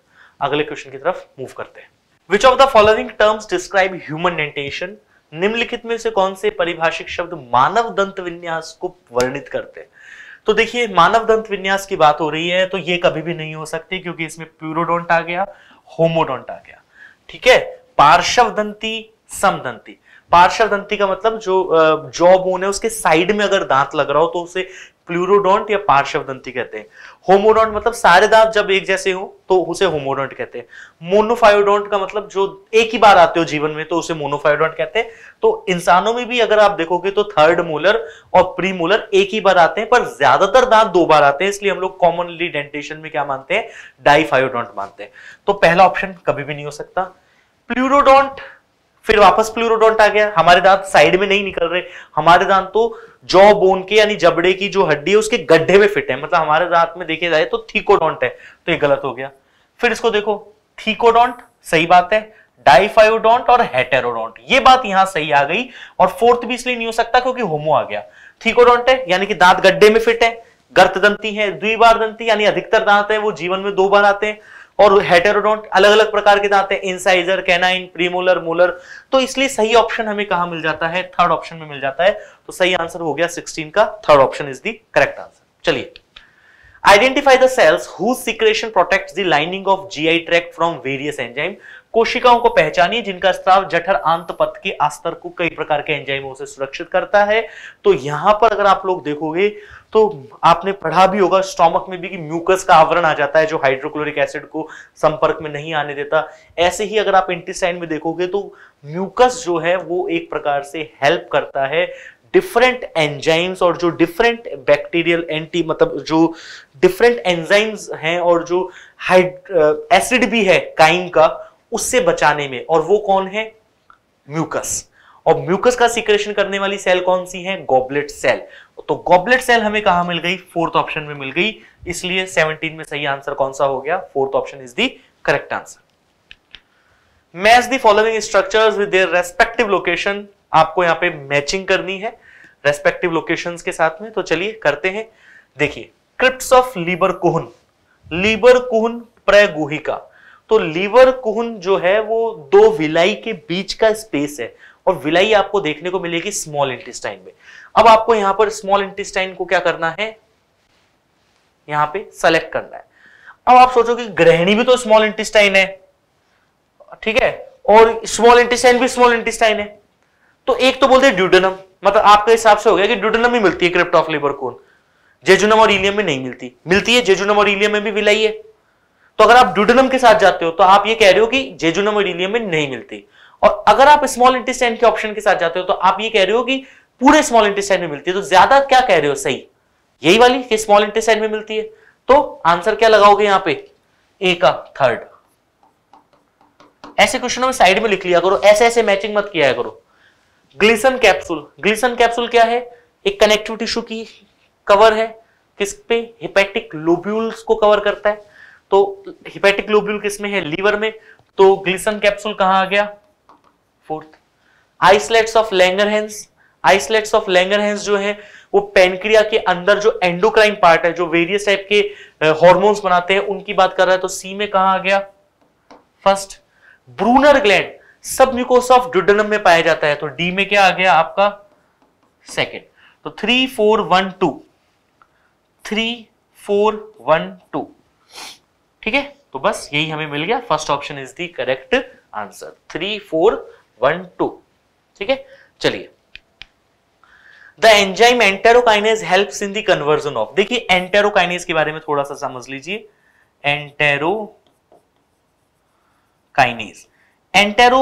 अगले क्वेश्चन की तरफ मूव करते हैं which of the following terms describe human dentition निम्नलिखित में से कौन से परिभाषिक शब्द मानव दंत विन्यास को वर्णित करते हैं तो देखिए मानव दंत विन्यास की बात हो रही है तो ये कभी भी नहीं हो सकती क्योंकि इसमें प्यूरोडोंट आ गया होमोडोंट आ गया ठीक है पार्श्व दंती समदंती पार्शल दंती का मतलब जो जॉब बोन है उसके साइड में अगर दांत लग रहा हो तो उसे प्लूरोडोंट या पार्श्व दंती कहते हैं होमोडोंट मतलब सारे दांत जब एक जैसे हो तो उसे होमोडोंट कहते हैं मोनोफायोडोंट का मतलब जो एक ही बार आते हो जीवन में तो उसे मोनोफायोडोंट कहते हैं तो इंसानों में भी अगर आप देखोगे तो थर्ड मोलर और प्री मोलर एक ही बार आते हैं पर ज्यादातर दांत दो बार आते हैं इसलिए हम लोग कॉमनली डेंटेशन में क्या मानते हैं डाइफायोडोंट मानते हैं तो पहला ऑप्शन कभी भी नहीं हो सकता प्लूरोडोंट फिर वापस प्लूरोडोंट आ गया हमारे दांत साइड में नहीं निकल रहे हमारे दांत तो जॉ बोन के यानी जबड़े की जो हड्डी है उसके गड्ढे में फिट है मतलब हमारे दांत में देखे जाए तो थीकोडोंट है तो ये गलत हो गया फिर इसको देखो थीकोडोंट सही बात है डाइफायोडोंट और हेटेरोडोंट ये बात यहां सही आ गई और फोर्थ भी इसलिए नहीं हो सकता क्योंकि होमो आ गया थीकोडोंट है यानी कि दांत गड्ढे में फिट है गर्त दंती है द्विबार दंती यानी अधिकतर दांत है वो जीवन में दो बार आते हैं और हेटेरोडोंट अलग अलग प्रकार के दांत हैं इंसाइजर कैनाइन प्रीमोलर मोलर तो इसलिए सही ऑप्शन हमें कहा मिल जाता है थर्ड ऑप्शन में मिल जाता है तो सही आंसर हो गया सिक्सटीन का third option is the correct answer चलिए identify the cells whose secretion protects the lining of GI tract from various enzyme कोशिकाओं को पहचानिए जिनका स्त्राव जठर आंत पथ के आस्तर को कई प्रकार के एंजाइमों से सुरक्षित करता है तो यहां पर अगर आप लोग देखोगे तो आपने पढ़ा भी होगा स्टॉमक में भी कि म्यूकस का आवरण आ जाता है जो हाइड्रोक्लोरिक एसिड को संपर्क में नहीं आने देता ऐसे ही अगर आप इंटेस्टाइन में देखोगे तो म्यूकस जो है वो एक प्रकार से हेल्प करता है डिफरेंट एंजाइम्स और जो डिफरेंट बैक्टीरियल एंटी मतलब जो डिफरेंट एंजाइम्स हैं और जो हाइड एसिड uh, भी है काइम का उससे बचाने में और वो कौन है म्यूकस और म्यूकस का सिक्रेशन करने वाली सेल कौन सी है गोबलेट सेल तो गोबलेट सेल हमें कहा मिल गई फोर्थ ऑप्शन में मिल गई इसलिए 17 में सही आंसर कौन सा हो गया fourth option is the correct answer match the following structures with their respective location आपको यहां पे मैचिंग करनी है रेस्पेक्टिव लोकेशंस के साथ में तो चलिए करते हैं देखिए क्रिप्ट ऑफ लीबर कुहन लीबर कुहन प्रगुहिका तो लीवर कुहन जो है वो दो विलाई के बीच का स्पेस है और विलाई आपको देखने को मिलेगी स्मॉल इंटेस्टाइन में अब आपको यहां पर स्मॉल इंटेस्टाइन को क्या करना है यहां पे सेलेक्ट करना है अब आप सोचो कि ग्रहणी भी तो स्मॉल इंटेस्टाइन है ठीक है और स्मॉल इंटेस्टाइन भी स्मॉल इंटेस्टाइन है तो एक तो बोलते हैं ड्यूडनम मतलब आपके हिसाब से हो गया कि ड्यूडनम ही मिलती है crypt of Lieberkühn jejunum और इलियम में नहीं मिलती मिलती है जेजुनम और इलियम में भी विलाई है तो अगर आप ड्यूडनम के साथ जाते हो तो आप ये कह रहे हो कि जेजुनम और इलियम में नहीं मिलती और अगर आप स्मॉल इंटेस्टाइन के ऑप्शन के साथ जाते हो तो आप ये कह रहे हो कि पूरे स्मॉल इंटेस्टाइन में मिलती है तो ज्यादा क्या कह रहे हो सही यही वाली कि स्मॉल इंटेस्टाइन में मिलती है तो आंसर क्या लगाओगे यहां पे ए का थर्ड ऐसे क्वेश्चनों में साइड में लिख लिया करो ऐसे ऐसे मैचिंग मत किया करो ग्लिसन कैप्सूल ग्लिसन कैप्सूल क्या है एक कनेक्टिव टिश्यू की कवर है किस पे हिपेटिक लोब्यूल्स को कवर करता है तो हिपेटिक लोब्यूल किसमें है लीवर में तो ग्लिसन कैप्सूल कहां आ गया fourth islets of Langerhans islets of Langerhans जो है वो पेनक्रिया के अंदर जो एंडोक्राइन पार्ट है जो वेरियस टाइप के हॉर्मोन्स बनाते हैं उनकी बात कर रहा है तो सी में कहा आ गया first Brunner gland submucosa of duodenum में पाया जाता है तो डी में क्या आ गया आपका सेकेंड तो three four one two three four one two ठीक है तो बस यही हमें मिल गया first option is the correct answer three four one two ठीक है चलिए the enzyme enterokinase help in the conversion of देखिए एंटेरोकाइनेज के बारे में थोड़ा सा समझ लीजिए एंटेरोकाइनेज एंटेरो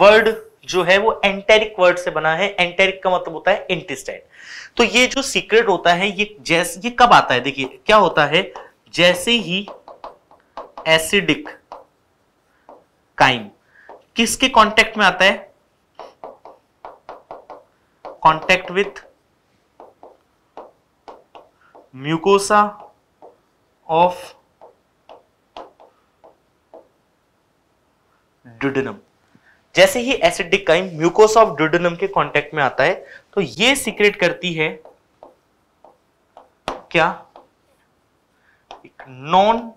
वर्ड जो है वो एंटेरिक वर्ड से बना है एंटेरिक का मतलब होता है इंटेस्टाइन तो ये जो सीक्रेट होता है ये जैसे ये कब आता है देखिए क्या होता है जैसे ही एसिडिक काइन किसके कांटेक्ट में आता है contact with mucosa of duodenum जैसे ही acidic chyme mucosa of duodenum के कांटेक्ट में आता है तो ये सीक्रेट करती है क्या एक नॉन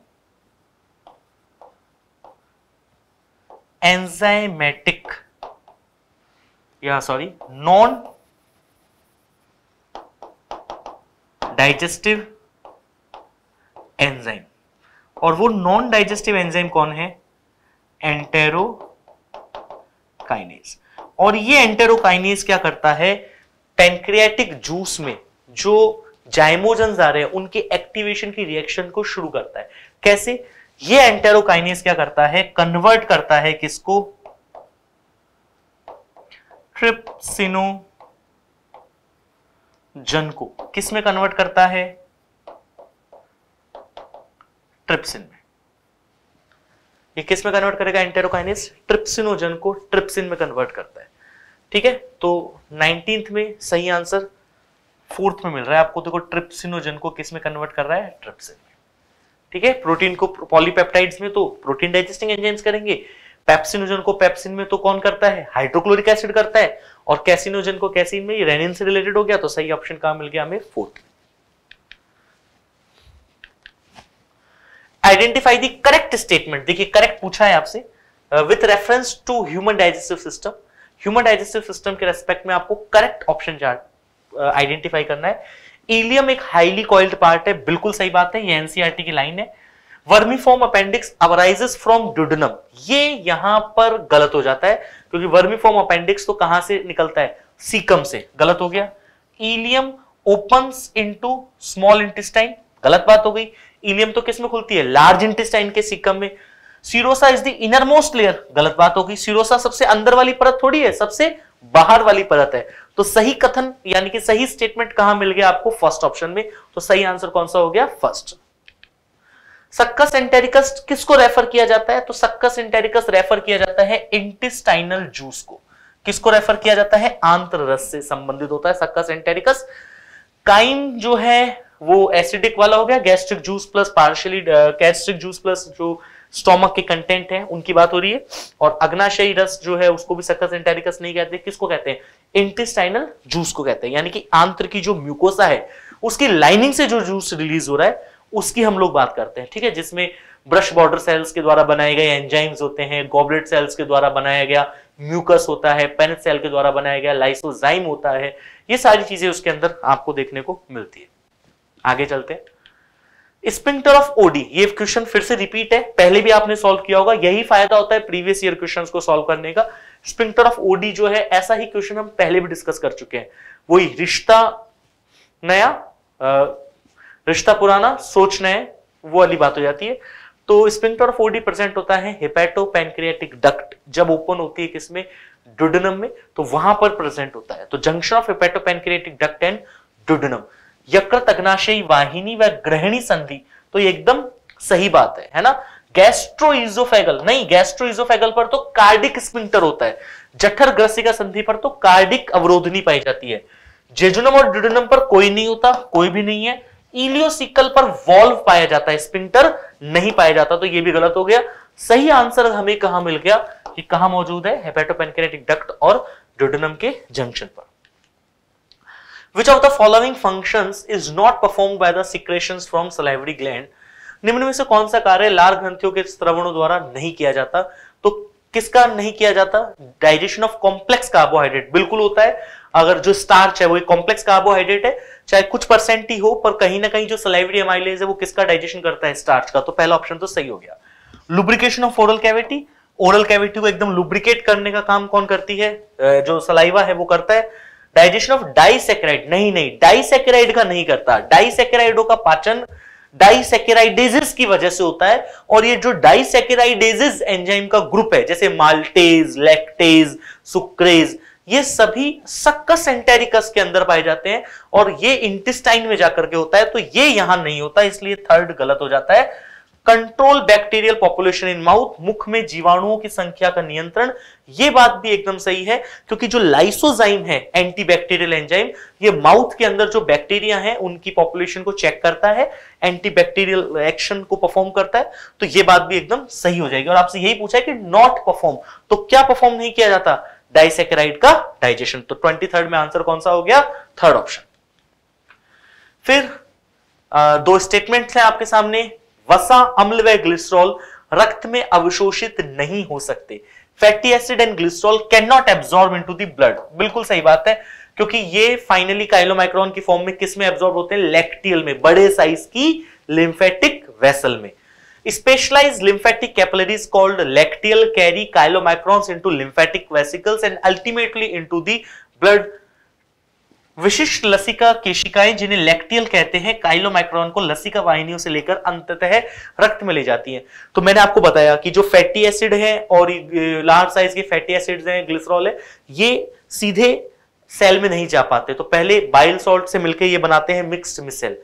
एंजाइमेटिक या सॉरी नॉन डाइजेस्टिव एंजाइम और वो नॉन डाइजेस्टिव एंजाइम कौन है एंटेरोकाइनेज और ये एंटेरोकाइनेज क्या करता है पेंक्रियाटिक जूस में जो जाइमोजन आ रहे हैं उनके एक्टिवेशन की रिएक्शन को शुरू करता है कैसे ये एंटेरोकाइनेस क्या करता है कन्वर्ट करता है किसको ट्रिप्सिनो जन को किस में कन्वर्ट करता है ट्रिप्सिन में ये किस में कन्वर्ट करेगा एंटेरोकाइनेस ट्रिप्सिनोजन को ट्रिप्सिन में कन्वर्ट करता है ठीक है तो नाइनटीन्थ में सही आंसर फोर्थ में मिल रहा है आपको देखो तो ट्रिप्सिनोजन को किस में कन्वर्ट कर रहा है ट्रिप्सिन ठीक है प्रोटीन को पॉलीपेप्टाइड्स में तो प्रोटीन डाइजेस्टिंग एंजाइम्स करेंगे पेप्सिनोजन को पेप्सिन में तो कौन करता है हाइड्रोक्लोरिक एसिड करता है और कैसिनोजन को कैसिन में रेनिन से रिलेटेड हो गया तो सही ऑप्शन कहा मिल गया हमें fourth identify the correct statement देखिए करेक्ट पूछा है आपसे with reference to human digestive system human digestive system के रेस्पेक्ट में आपको करेक्ट ऑप्शन आइडेंटिफाई करना है ईलियम एक हाईली कॉइल्ड पार्ट है बिल्कुल सही बात है ये एनसीआरटी e की लाइन है vermiform appendix arises from duodenum ये यहां पर गलत हो जाता है क्योंकि वर्मीफॉर्म अपेंडिक्स तो कहां से निकलता है सीकम से गलत हो गया ileum open into small intestine गलत बात हो गई इलियम तो किसमें खुलती है लार्ज इंटेस्टाइन के सीकम में serosa is the innermost layer गलत बात हो गई सीरोसा सबसे अंदर वाली परत थोड़ी है सबसे बाहर वाली परत है तो सही कथन यानी कि सही स्टेटमेंट कहां मिल गया आपको फर्स्ट ऑप्शन में तो सही आंसर कौन सा हो गया फर्स्ट सक्कस एंटेरिकस किसको रेफर किया जाता है तो सक्कस एंटेरिकस रेफर किया जाता है इंटेस्टाइनल जूस को किसको रेफर किया जाता है आंत्र रस से संबंधित होता है सक्कस एंटेरिकस काइम जो है वो एसिडिक वाला हो गया gastric juice plus partially gastric juice plus जो स्टोमक के कंटेंट है उनकी बात हो रही है और अग्नाशयी रस जो है उसको भी सकस एंटेरिकस नहीं कहते किसको कहते हैं इंटेस्टाइनल जूस को कहते हैं यानी कि आंत्र की जो म्यूकोसा है उसकी लाइनिंग से जो जूस रिलीज हो रहा है उसकी हम लोग बात करते हैं ठीक है जिसमें ब्रश बॉर्डर सेल्स के द्वारा बनाए गए एंजाइम्स होते हैं गोबलेट सेल्स के द्वारा बनाया गया म्यूकस होता है पेन सेल के द्वारा बनाया गया लाइसोजाइम होता है ये सारी चीजें उसके अंदर आपको देखने को मिलती है आगे चलते हैं स्पिंटर ऑफ ओडी ये क्वेश्चन फिर से रिपीट है पहले भी आपने सॉल्व किया होगा यही फायदा होता है प्रीवियस ईयर क्वेश्चंस को सॉल्व करने का स्पिंटर ऑफ ओडी जो है ऐसा ही क्वेश्चन हम पहले भी डिस्कस कर चुके हैं वही रिश्ता नया रिश्ता पुराना सोच नए वो वाली बात हो जाती है तो स्पिंटर ऑफ ओडी प्रेजेंट होता है हेपेटो पैनक्रियाटिक डक्ट जब ओपन होती है किसमें डुडनम में तो वहां पर प्रेजेंट होता है तो junction of hepatopancreatic duct and duodenum यकृत अग्नाशयी वाहिनी व ग्रहिणी संधि तो एकदम सही बात है है ना गैस्ट्रोइजोफेगल नहीं गैस्ट्रोइजोफेगल पर तो कार्डिक स्पिंटर होता है जठर ग्रसिका संधि पर तो कार्डिक अवरोधनी पाई जाती है जेजुनम और ड्यूडनम पर कोई नहीं होता कोई भी नहीं है इलियोसिकल पर वॉल्व पाया जाता है स्पिंटर नहीं पाया जाता तो ये भी गलत हो गया सही आंसर हमें कहा मिल गया कि कहा मौजूद है हेपेटोपेनकेटिक डक्ट और ड्यूडनम के जंक्शन पर which of the following functions is not performed by the secretions from salivary gland निम्न में से कौन सा कार्य लाल ग्रंथियों के स्त्रवणों द्वारा नहीं किया जाता तो किसका नहीं किया जाता डाइजेशन ऑफ कॉम्प्लेक्स कार्बोहाइड्रेट बिल्कुल होता है अगर जो स्टार्च है वो एक कॉम्प्लेक्स कार्बोहाइड्रेट है चाहे कुछ परसेंट ही हो पर कहीं ना कहीं जो सलाइवरी एमाइलेज है वो किसका डाइजेशन करता है स्टार्च का तो पहला ऑप्शन तो सही हो गया lubrication of oral cavity oral cavity को एकदम लुब्रिकेट करने का काम कौन करती है जो सलाइवा है वो करता है डाइजेशन ऑफ डाइसेक्राइड नहीं नहीं डाइसेक्राइड का नहीं करता डाइसेक्राइडो का पाचन डाइसेक्राइडेजिस की वजह से होता है और ये जो डाइसेक्राइडेजिस एंजाइम का ग्रुप है जैसे माल्टेज लैक्टेज सुक्रेज ये सभी सक्कस एंटेरिकस के अंदर पाए जाते हैं और ये इंटेस्टाइन में जाकर के होता है तो ये यहां नहीं होता इसलिए थर्ड गलत हो जाता है control bacterial population in mouth मुख में जीवाणुओं की संख्या का नियंत्रण ये बात भी एकदम सही है क्योंकि जो लाइसोजाइम है एंटी बैक्टीरियल एंजाइम ये माउथ के अंदर जो बैक्टीरिया है उनकी पॉपुलेशन को चेक करता है एंटी बैक्टीरियल एक्शन को परफॉर्म करता है तो ये बात भी एकदम सही हो जाएगी और आपसे यही पूछा है कि नॉट परफॉर्म तो क्या परफॉर्म नहीं किया जाता डाइसेकेराइड का डाइजेशन तो ट्वेंटी थर्ड में आंसर कौन सा हो गया थर्ड ऑप्शन फिर दो स्टेटमेंट्स हैं आपके सामने वसा अम्ल व ग्लिसरॉल रक्त में अवशोषित नहीं हो सकते fatty acid and glycerol can not absorb into the blood बिल्कुल सही बात है क्योंकि ये फाइनली काइलोमाइक्रोन की फॉर्म में किस में एब्जॉर्ब होते हैं लेक्टियल में बड़े साइज की लिम्फेटिक वेसल में specialise lymphatic capillaries called lacteal carry chylomicrons into lymphatic vesicles and ultimately into the blood विशिष्ट लसिका केशिकाएं जिन्हें लेक्टियल कहते हैं काइलोमाइक्रोन को लसिका वाहिनियों से लेकर अंततः रक्त में ले जाती हैं तो मैंने आपको बताया कि जो फैटी एसिड है और लार्ज साइज के फैटी एसिड हैं ग्लिसरॉल है ये सीधे सेल में नहीं जा पाते तो पहले बाइल सॉल्ट से मिलकर ये बनाते हैं मिक्स्ड मिसेल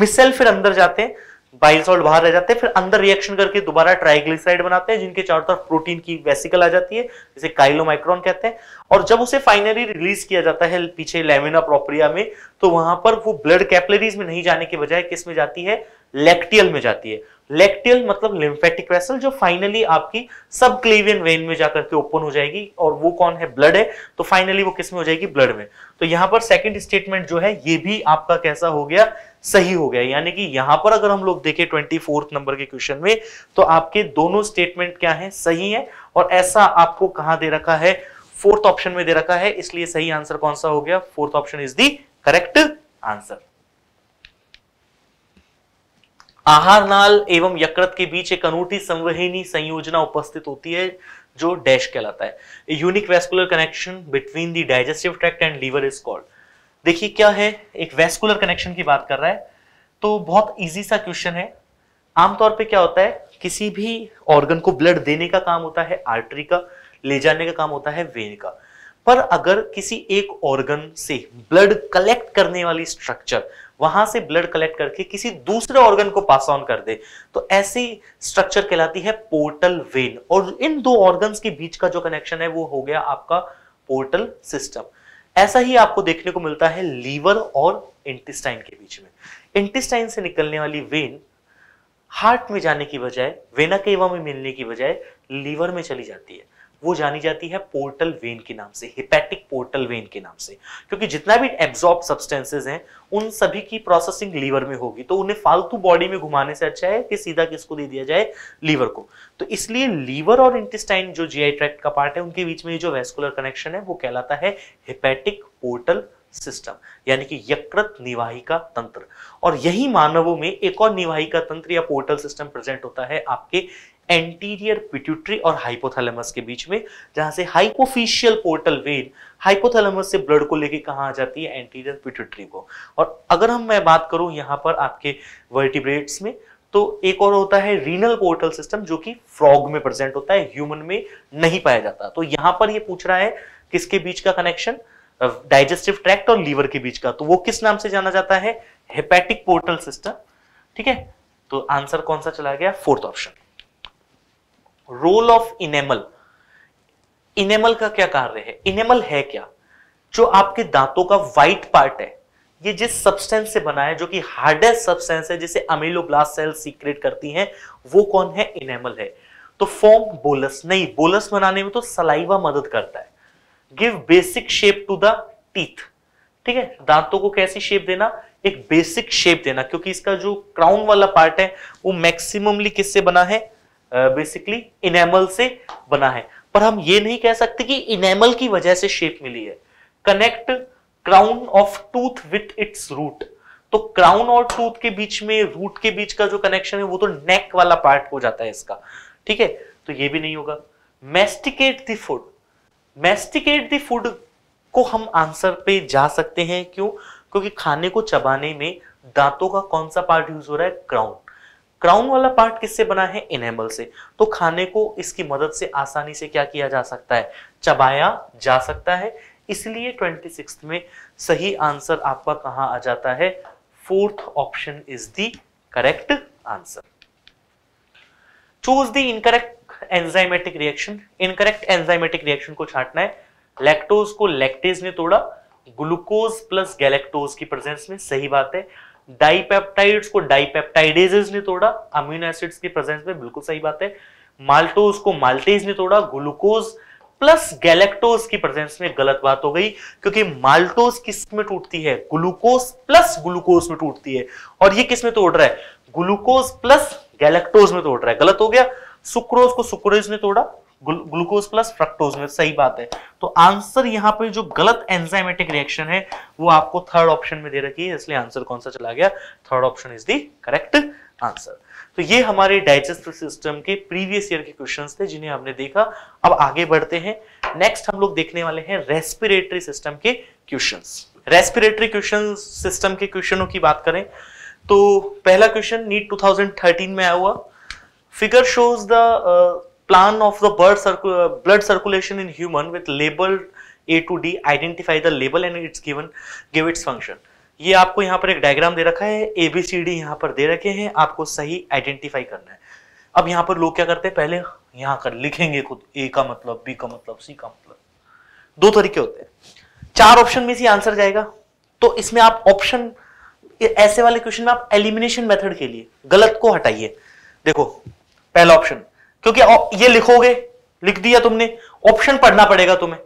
मिसेल फिर अंदर जाते हैं बाइल सॉल्ट बाहर रह जाते हैं फिर अंदर रिएक्शन करके दोबारा ट्राइग्लिसराइड बनाते हैं जिनके चारों तरफ प्रोटीन की वेसिकल आ जाती है जिसे काइलोमाइक्रोन कहते हैं और जब उसे फाइनली रिलीज किया जाता है पीछे लेमिना प्रोप्रिया में तो वहां पर वो ब्लड कैपलरीज में नहीं जाने के बजाय किस में जाती है लेक्टियल में जाती है लेक्टियल मतलब लिम्फेटिक वेसल जो फाइनली आपकी सब क्लेवियन वेन में जाकर के ओपन हो जाएगी और वो कौन है ब्लड है तो फाइनली वो किस में हो जाएगी ब्लड में तो यहां पर सेकंड स्टेटमेंट जो है ये भी आपका कैसा हो गया सही हो गया यानी कि यहां पर अगर हम लोग देखें ट्वेंटी फोर्थ नंबर के क्वेश्चन में तो आपके दोनों स्टेटमेंट क्या है सही है और ऐसा आपको कहा दे रखा है फोर्थ ऑप्शन में दे रखा है इसलिए सही आंसर कौन सा हो गया fourth option is the correct answer आहार नाल एवं यकृत के बीच एक अनूठी संवहनी संयोजना उपस्थित होती है जो डैश कहलाता है unique vascular connection between the digestive tract and liver is called देखिए क्या है एक वेस्कुलर कनेक्शन की बात कर रहा है तो बहुत इजी सा क्वेश्चन है आमतौर पे क्या होता है किसी भी ऑर्गन को ब्लड देने का काम होता है आर्टरी का ले जाने का काम होता है वेन का पर अगर किसी एक ऑर्गन से ब्लड कलेक्ट करने वाली स्ट्रक्चर वहां से ब्लड कलेक्ट करके किसी दूसरे ऑर्गन को पास ऑन कर दे तो ऐसी स्ट्रक्चर कहलाती है पोर्टल वेन और इन दो ऑर्गन्स के बीच का जो कनेक्शन है वो हो गया आपका पोर्टल सिस्टम ऐसा ही आपको देखने को मिलता है लीवर और इंटेस्टाइन के बीच में इंटेस्टाइन से निकलने वाली वेन हार्ट में जाने की बजाय वेना केवा में मिलने की बजाय लीवर में चली जाती है वो जानी जाती है पोर्टल वेन के नाम से हिपैटिक पोर्टल वेन के नाम से क्योंकि जितना भी एब्जॉर्ब सब्सटेंसेज हैं उन सभी की प्रोसेसिंग लीवर में होगी तो उन्हें फालतू बॉडी में घुमाने से अच्छा है कि सीधा किसको दे दिया जाए लीवर को तो इसलिए लीवर और इंटेस्टाइन जो जीआई ट्रैक्ट का पार्ट है उनके बीच में जो वेस्कुलर कनेक्शन है वो कहलाता है हिपैटिक पोर्टल सिस्टम यानी कि यकृत निवाहिका तंत्र और यही मानवों में एक और निवाहिका तंत्र या पोर्टल सिस्टम प्रेजेंट होता है आपके एंटीरियर पिट्यूटरी और हाइपोथैलेमस के बीच में जहां से हाइपोफिशियल पोर्टल वेन हाइपोथैलेमस से ब्लड को लेके कहा आ जाती है एंटीरियर पिट्यूटरी को और अगर हम मैं बात करूं यहां पर आपके वर्टिब्रेट्स में तो एक और होता है रीनल पोर्टल सिस्टम जो कि फ्रॉग में प्रेजेंट होता है ह्यूमन में नहीं पाया जाता तो यहां पर ये यह पूछ रहा है किसके बीच का कनेक्शन डाइजेस्टिव ट्रैक्ट और लीवर के बीच का तो वो किस नाम से जाना जाता है हेपेटिक पोर्टल सिस्टम ठीक है तो आंसर कौन सा चला गया fourth option role of enamel enamel का क्या कार्य है इनेमल है क्या जो आपके दांतों का व्हाइट पार्ट है ये जिस सब्सटेंस से बना है जो कि हार्डेस्ट सब्सटेंस है जिसे अमीलोब्लास्ट सेल सीक्रेट करती हैं वो कौन है इनेमल है तो फॉर्म बोलस नहीं बोलस बनाने में तो सलाइवा मदद करता है give basic shape to the teeth ठीक है दांतों को कैसी शेप देना एक बेसिक शेप देना क्योंकि इसका जो क्राउन वाला पार्ट है वो मैक्सिममली किससे बना है बेसिकली इनेमल से बना है पर हम ये नहीं कह सकते कि इनेमल की वजह से शेप मिली है connect crown of tooth with its root तो क्राउन और टूथ के बीच में रूट के बीच का जो कनेक्शन है वो तो नेक वाला पार्ट हो जाता है इसका ठीक है तो ये भी नहीं होगा masticate the food masticate the food को हम आंसर पे जा सकते हैं क्यों क्योंकि खाने को चबाने में दांतों का कौन सा पार्ट यूज हो रहा है क्राउन क्राउन वाला पार्ट किससे बना है इनेमल से तो खाने को इसकी मदद से आसानी से क्या किया जा सकता है चबाया जा सकता है इसलिए ट्वेंटी में सही आंसर आपका कहाँ आ जाता है fourth option is the correct answer choose the incorrect enzymatic reaction incorrect enzymatic reaction को छाटना है लैक्टोज को लैक्टेज ने तोड़ा ग्लूकोज प्लस गैलेक्टोज की प्रेजेंस में सही बात है डाइपेप्टाइड्स को डाइपेप्टाइडेज ने तोड़ा अमीनो एसिड्स के प्रेजेंस में बिल्कुल सही बात है माल्टोज को माल्टेज ने तोड़ा ग्लूकोज प्लस गैलेक्टोज की प्रेजेंस में गलत बात हो गई क्योंकि माल्टोज किस में टूटती है ग्लूकोज प्लस ग्लूकोज में टूटती है और ये किस में तोड़ रहा है ग्लूकोज प्लस गैलेक्टोज में तोड़ रहा है गलत हो गया सुक्रोज को सुक्रोज ने तोड़ा ग्लूकोज प्लस फ्रक्टोज में सही बात है तो आंसर यहाँ पे जो गलत एंजाइमेटिक रिएक्शन है वो आपको थर्ड ऑप्शन में दे रखी है इसलिए आंसर कौन सा चला गया third option is the correct answer तो ये हमारे डाइजेस्टिव सिस्टम के प्रीवियस ईयर के क्वेश्चंस थे जिन्हें हमने देखा अब आगे बढ़ते हैं नेक्स्ट हम लोग देखने वाले हैं रेस्पिरेटरी सिस्टम के क्वेश्चंस रेस्पिरेटरी क्वेश्चन सिस्टम के क्वेश्चनों की बात करें तो पहला क्वेश्चन नीट 2013 में आया हुआ figure shows the plan of the blood, circul uh, blood circulation in human with label A to D identify the label and it's given give its function ये आपको यहाँ पर एक डायग्राम दे रखा है ए बी सी डी यहाँ पर दे रखे हैं आपको सही आइडेंटिफाई करना है अब यहाँ पर लोग क्या करते हैं पहले यहाँ कर लिखेंगे खुद ए का मतलब बी का मतलब सी का मतलब दो तरीके होते हैं चार ऑप्शन में से आंसर जाएगा तो इसमें आप ऑप्शन ऐसे वाले क्वेश्चन में आप एलिमिनेशन मेथड के लिए गलत को हटाइए देखो पहला ऑप्शन क्योंकि ये लिखोगे लिख दिया तुमने ऑप्शन पढ़ना पड़ेगा तुम्हें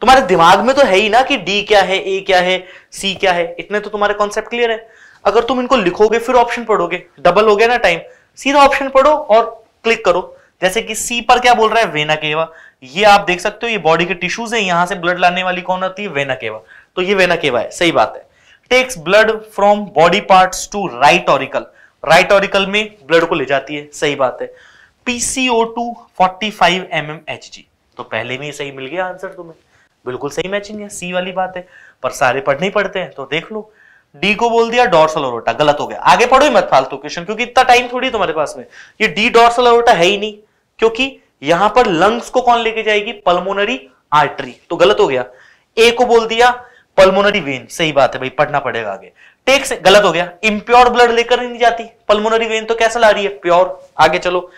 तुम्हारे दिमाग में तो है ही ना कि डी क्या है ए क्या है सी क्या है इतने तो तुम्हारे कॉन्सेप्ट क्लियर है अगर तुम इनको लिखोगे फिर ऑप्शन पढ़ोगे डबल हो गया ना टाइम सीधा ऑप्शन पढ़ो और क्लिक करो जैसे कि सी पर क्या बोल रहा है वेना केवा ये आप देख सकते हो ये बॉडी के टिश्यूज है यहां से ब्लड लाने वाली कौन आती है वेना केवा तो ये वेना केवा है सही बात है takes blood from body part to right auricle right auricle में ब्लड को ले जाती है सही बात है PCO2 45 mmHg तो पहले में ही सही मिल गया आंसर तुम्हें बिल्कुल सही मैचिंग है सी वाली बात है पर सारे पढ़ नहीं पढ़ते हैं तो देख लो डी को बोल दिया डॉर्सल ओरोटा गलत हो गया आगे पढ़ो ही मत फालतू क्वेश्चन क्योंकि इतना टाइम थोड़ी तुम्हारे पास में ये डी डॉर्सल ओरोटा है ही नहीं क्योंकि यहां पर लंग्स को कौन लेके जाएगी पल्मोनरी आर्टरी तो गलत हो गया ए को बोल दिया पल्मोनरी वेन सही बात है भाई पढ़ना पड़ेगा आगे टेक्स गलत हो गया इम्प्योर ब्लड लेकर नहीं जाती पल्मोनरी वेन तो कैसा ला रही है प्योर आगे चलो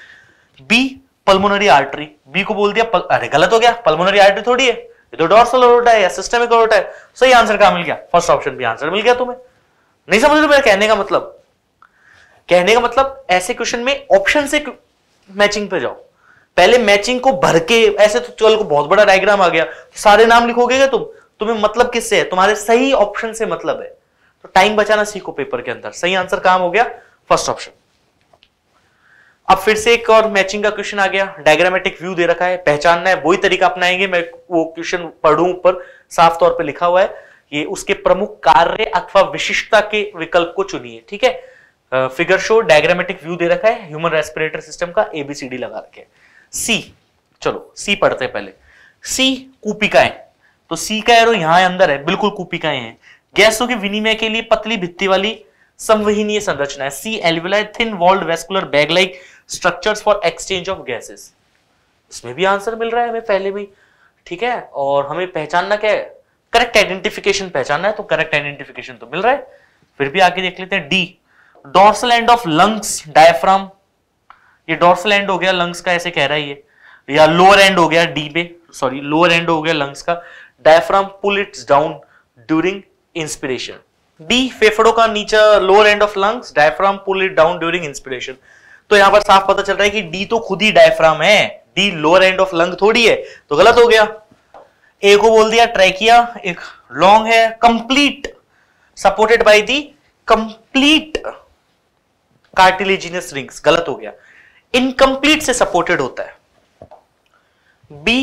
बी पल्मोनरी आर्टरी बी को बोल दिया पल... अरे गलत हो गया पल्मोनरी आर्टरी थोड़ी है ये तो डॉर्सल रोटा है या सिस्टमिक रोटा है सही आंसर कहा मिल गया फर्स्ट ऑप्शन भी आंसर मिल गया तुम्हें नहीं समझ रहे कहने का मतलब कहने का मतलब ऐसे क्वेश्चन में ऑप्शन से मैचिंग पे जाओ पहले मैचिंग को भर के ऐसे तो चल को बहुत बड़ा डायग्राम आ गया सारे नाम लिखोगे क्या तुम तुम्हें मतलब किससे है तुम्हारे सही ऑप्शन से मतलब है तो टाइम बचाना सीखो पेपर के अंदर सही आंसर काम हो गया फर्स्ट ऑप्शन अब फिर से एक और मैचिंग का क्वेश्चन आ गया डायग्रामेटिक व्यू दे रखा है पहचानना है वही तरीका अपनाएंगे मैं वो क्वेश्चन पढ़ू ऊपर साफ तौर पर लिखा हुआ है ये उसके प्रमुख कार्य अथवा विशिष्टता के विकल्प को चुनिए ठीक है फिगर शो डायग्रामेटिक व्यू दे रखा है ह्यूमन रेस्पिरेटरी सिस्टम का एबीसीडी लगा रखे सी चलो सी पढ़ते हैं पहले सी कूपिकाएं तो सी का एरो यहां अंदर है बिल्कुल कूपिकाएं हैं गैसों के विनिमय के लिए पतली भित्ती वाली संवहनीय संरचना है C alveoli thin walled vascular bag like structure for exchange of gases इसमें भी आंसर मिल रहा है हमें पहले भी ठीक है और हमें पहचानना क्या है करेक्ट आइडेंटिफिकेशन पहचानना है तो करेक्ट आइडेंटिफिकेशन तो मिल रहा है फिर भी आगे देख लेते हैं D dorsal end of lungs diaphragm ये डॉर्सल एंड हो गया लंग्स का ऐसे कह रहा है ये या लोअर एंड हो गया डी में सॉरी लोअर एंड हो गया लंग्स का diaphragm pull its down during inspiration B फेफड़ों का नीचा lower end of lungs diaphragm pull it down during inspiration तो यहां पर साफ पता चल रहा है कि डी तो खुद ही डायफ्राम है D lower end of lung थोड़ी है तो गलत हो गया ए को बोल दिया ट्रैकिया एक लॉन्ग है complete supported by the complete cartilaginous rings गलत हो गया इनकम्प्लीट से सपोर्टेड होता है B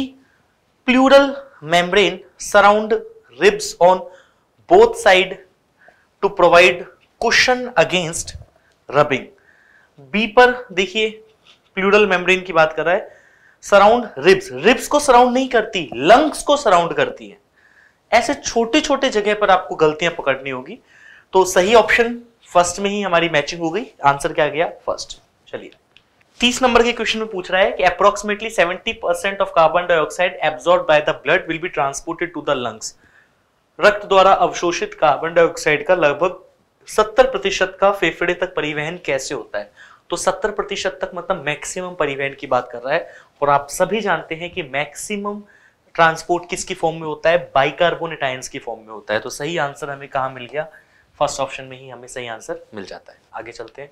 pleural membrane surround ribs on both side to provide cushion against rubbing B पर देखिए प्लूरल मेम्ब्रेन की बात कर रहा है सराउंड रिब्स रिब्स को सराउंड नहीं करती लंग्स को सराउंड करती है ऐसे छोटे छोटे जगह पर आपको गलतियां पकड़नी होगी तो सही ऑप्शन फर्स्ट में ही हमारी मैचिंग हो गई आंसर क्या गया फर्स्ट चलिए तीस नंबर के क्वेश्चन में पूछ रहा है कि approximately seventy percent of carbon dioxide absorb by the blood will be transported to the lungs रक्त द्वारा अवशोषित कार्बन डाइऑक्साइड का लगभग सत्तर प्रतिशत का फेफड़े तक परिवहन कैसे होता है तो सत्तर प्रतिशत तक मतलब मैक्सिमम परिवहन की बात कर रहा है और आप सभी जानते हैं कि मैक्सिमम ट्रांसपोर्ट किसकी फॉर्म में होता है बाइकार्बोनेटाइन्स की फॉर्म में होता है तो सही आंसर हमें कहा मिल गया फर्स्ट ऑप्शन में ही हमें सही आंसर मिल जाता है आगे चलते हैं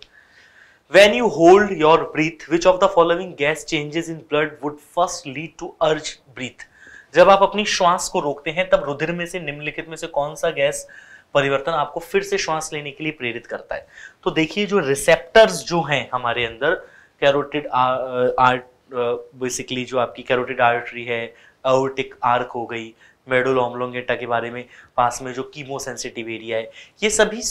when you hold your breath which of the following gas changes in blood would first lead to urge breath जब आप अपनी श्वास को रोकते हैं तब रुधिर में से निम्नलिखित में से कौन सा गैस परिवर्तन आपको फिर से श्वास लेने के लिए प्रेरित करता है तो देखिए जो रिसेप्टर्स जो हैं हमारे अंदर कैरोटिड आर्ट बेसिकली जो आपकी कैरोटिड आर्टरी है अओटिक आर्क हो गई मेडुल के बारे में पास में जो कीमो सेंसिटिव एरिया है ये सभी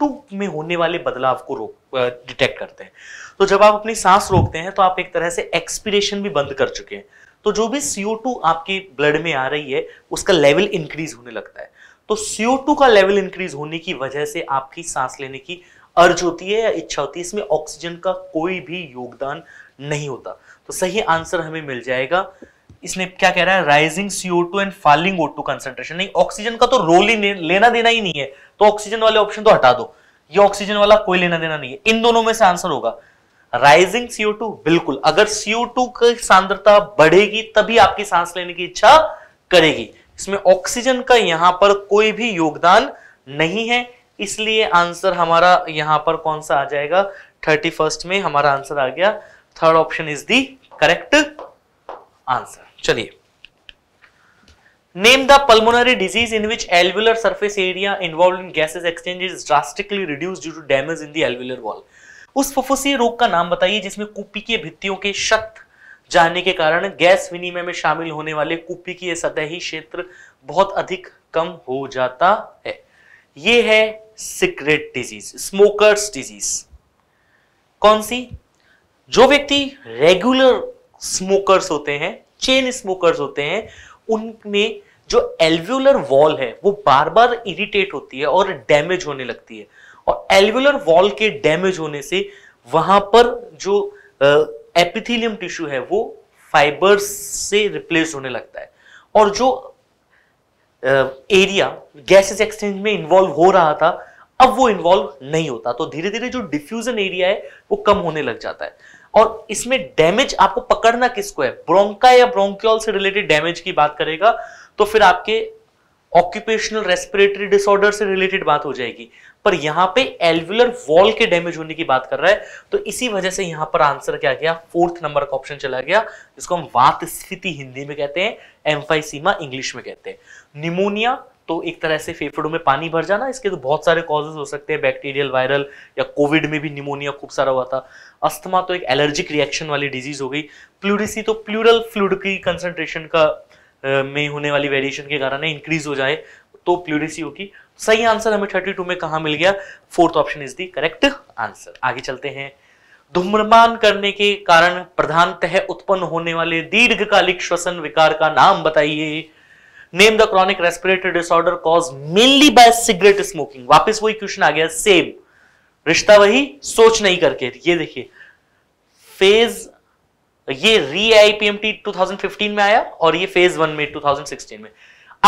टू में होने वाले बदलाव को रोक डिटेक्ट करते हैं तो जब आप अपनी सांस रोकते हैं तो आप एक तरह से एक्सपीरेशन भी बंद कर चुके हैं तो जो भी CO2 आपके ब्लड में आ रही है उसका लेवल इंक्रीज होने लगता है तो CO2 का लेवल इंक्रीज होने की वजह से आपकी सांस लेने की अर्ज होती है या इच्छा होती है इसमें ऑक्सीजन का कोई भी योगदान नहीं होता तो सही आंसर हमें मिल जाएगा इसने क्या कह रहा है rising CO two and falling O two concentration नहीं ऑक्सीजन का तो रोल ही लेना देना ही नहीं है तो ऑक्सीजन वाले ऑप्शन तो हटा दो ये ऑक्सीजन वाला कोई लेना देना नहीं है इन दोनों में से आंसर होगा राइजिंग सीओ टू बिल्कुल अगर सीओ टू की सांद्रता बढ़ेगी तभी आपकी सांस लेने की इच्छा करेगी इसमें ऑक्सीजन का यहां पर कोई भी योगदान नहीं है इसलिए आंसर हमारा यहां पर कौन सा आ जाएगा थर्टी फर्स्ट में हमारा आंसर आ गया third option is the correct answer चलिए name the pulmonary disease in which alveolar surface area involve in gases exchange is drastically reduce due to damage in the alveolar wall उस फफूसी रोग का नाम बताइए जिसमें के भित्तियों के शत जाने के कारण गैस विनिमय में शामिल होने वाले की सतही क्षेत्र बहुत अधिक कम हो जाता है ये है सिगरेट डिजीज स्मोकर्स डिजीज कौन सी जो व्यक्ति रेगुलर स्मोकर्स होते हैं चेन स्मोकर्स होते हैं उनमें जो एल्व्यूलर वॉल है वो बार बार इरिटेट होती है और डैमेज होने लगती है और एल्वुलर वॉल के डैमेज होने से वहां पर जो एपिथीलियम टिश्यू है वो फाइबर्स से रिप्लेस होने लगता है और जो एरिया गैसेस एक्सचेंज में इन्वॉल्व हो रहा था अब वो इन्वॉल्व नहीं होता तो धीरे धीरे जो डिफ्यूजन एरिया है वो कम होने लग जाता है और इसमें डैमेज आपको पकड़ना किसको है ब्रोंका या ब्रोंक्योल से रिलेटेड डैमेज की बात करेगा तो फिर आपके ऑक्यूपेशनल रेस्पिरेटरी डिसऑर्डर से रिलेटेड बात हो जाएगी पर यहां पे एल्वुलर वॉल के डैमेज होने की बात कर रहा है तो इसी वजह से यहां पर आंसर क्या गया फोर्थ नंबर का ऑप्शन चला गया जिसको हम वात स्फीति हिंदी में कहते हैं एम्फाइसीमा इंग्लिश में कहते हैं निमोनिया तो एक तरह से फेफड़ों में पानी भर जाना इसके तो बहुत सारे कॉजेज हो सकते हैं बैक्टीरियल वायरल या कोविड में भी निमोनिया खूब सारा हुआ था अस्थमा तो एक एलर्जिक रिएक्शन वाली डिजीज हो गई प्लूरिसी तो प्लूरल फ्लूड की कंसंट्रेशन का में होने वाली वेरिएशन के कारण इंक्रीज हो जाए तो प्लूरिसी होगी सही आंसर हमें थर्टी टू में कहा मिल गया fourth option is the correct answer आगे चलते हैं धूम्रपान करने के कारण प्रधानतः उत्पन्न होने वाले दीर्घकालिक श्वसन विकार का नाम बताइए name the chronic respiratory disorder cause mainly by cigarette smoking वापस वही क्वेश्चन आ गया सेम रिश्ता वही सोच नहीं करके ये देखिए फेज तो ये R I P M T two thousand fifteen में आया और ये फेज वन में टू थाउजेंड सिक्सटीन में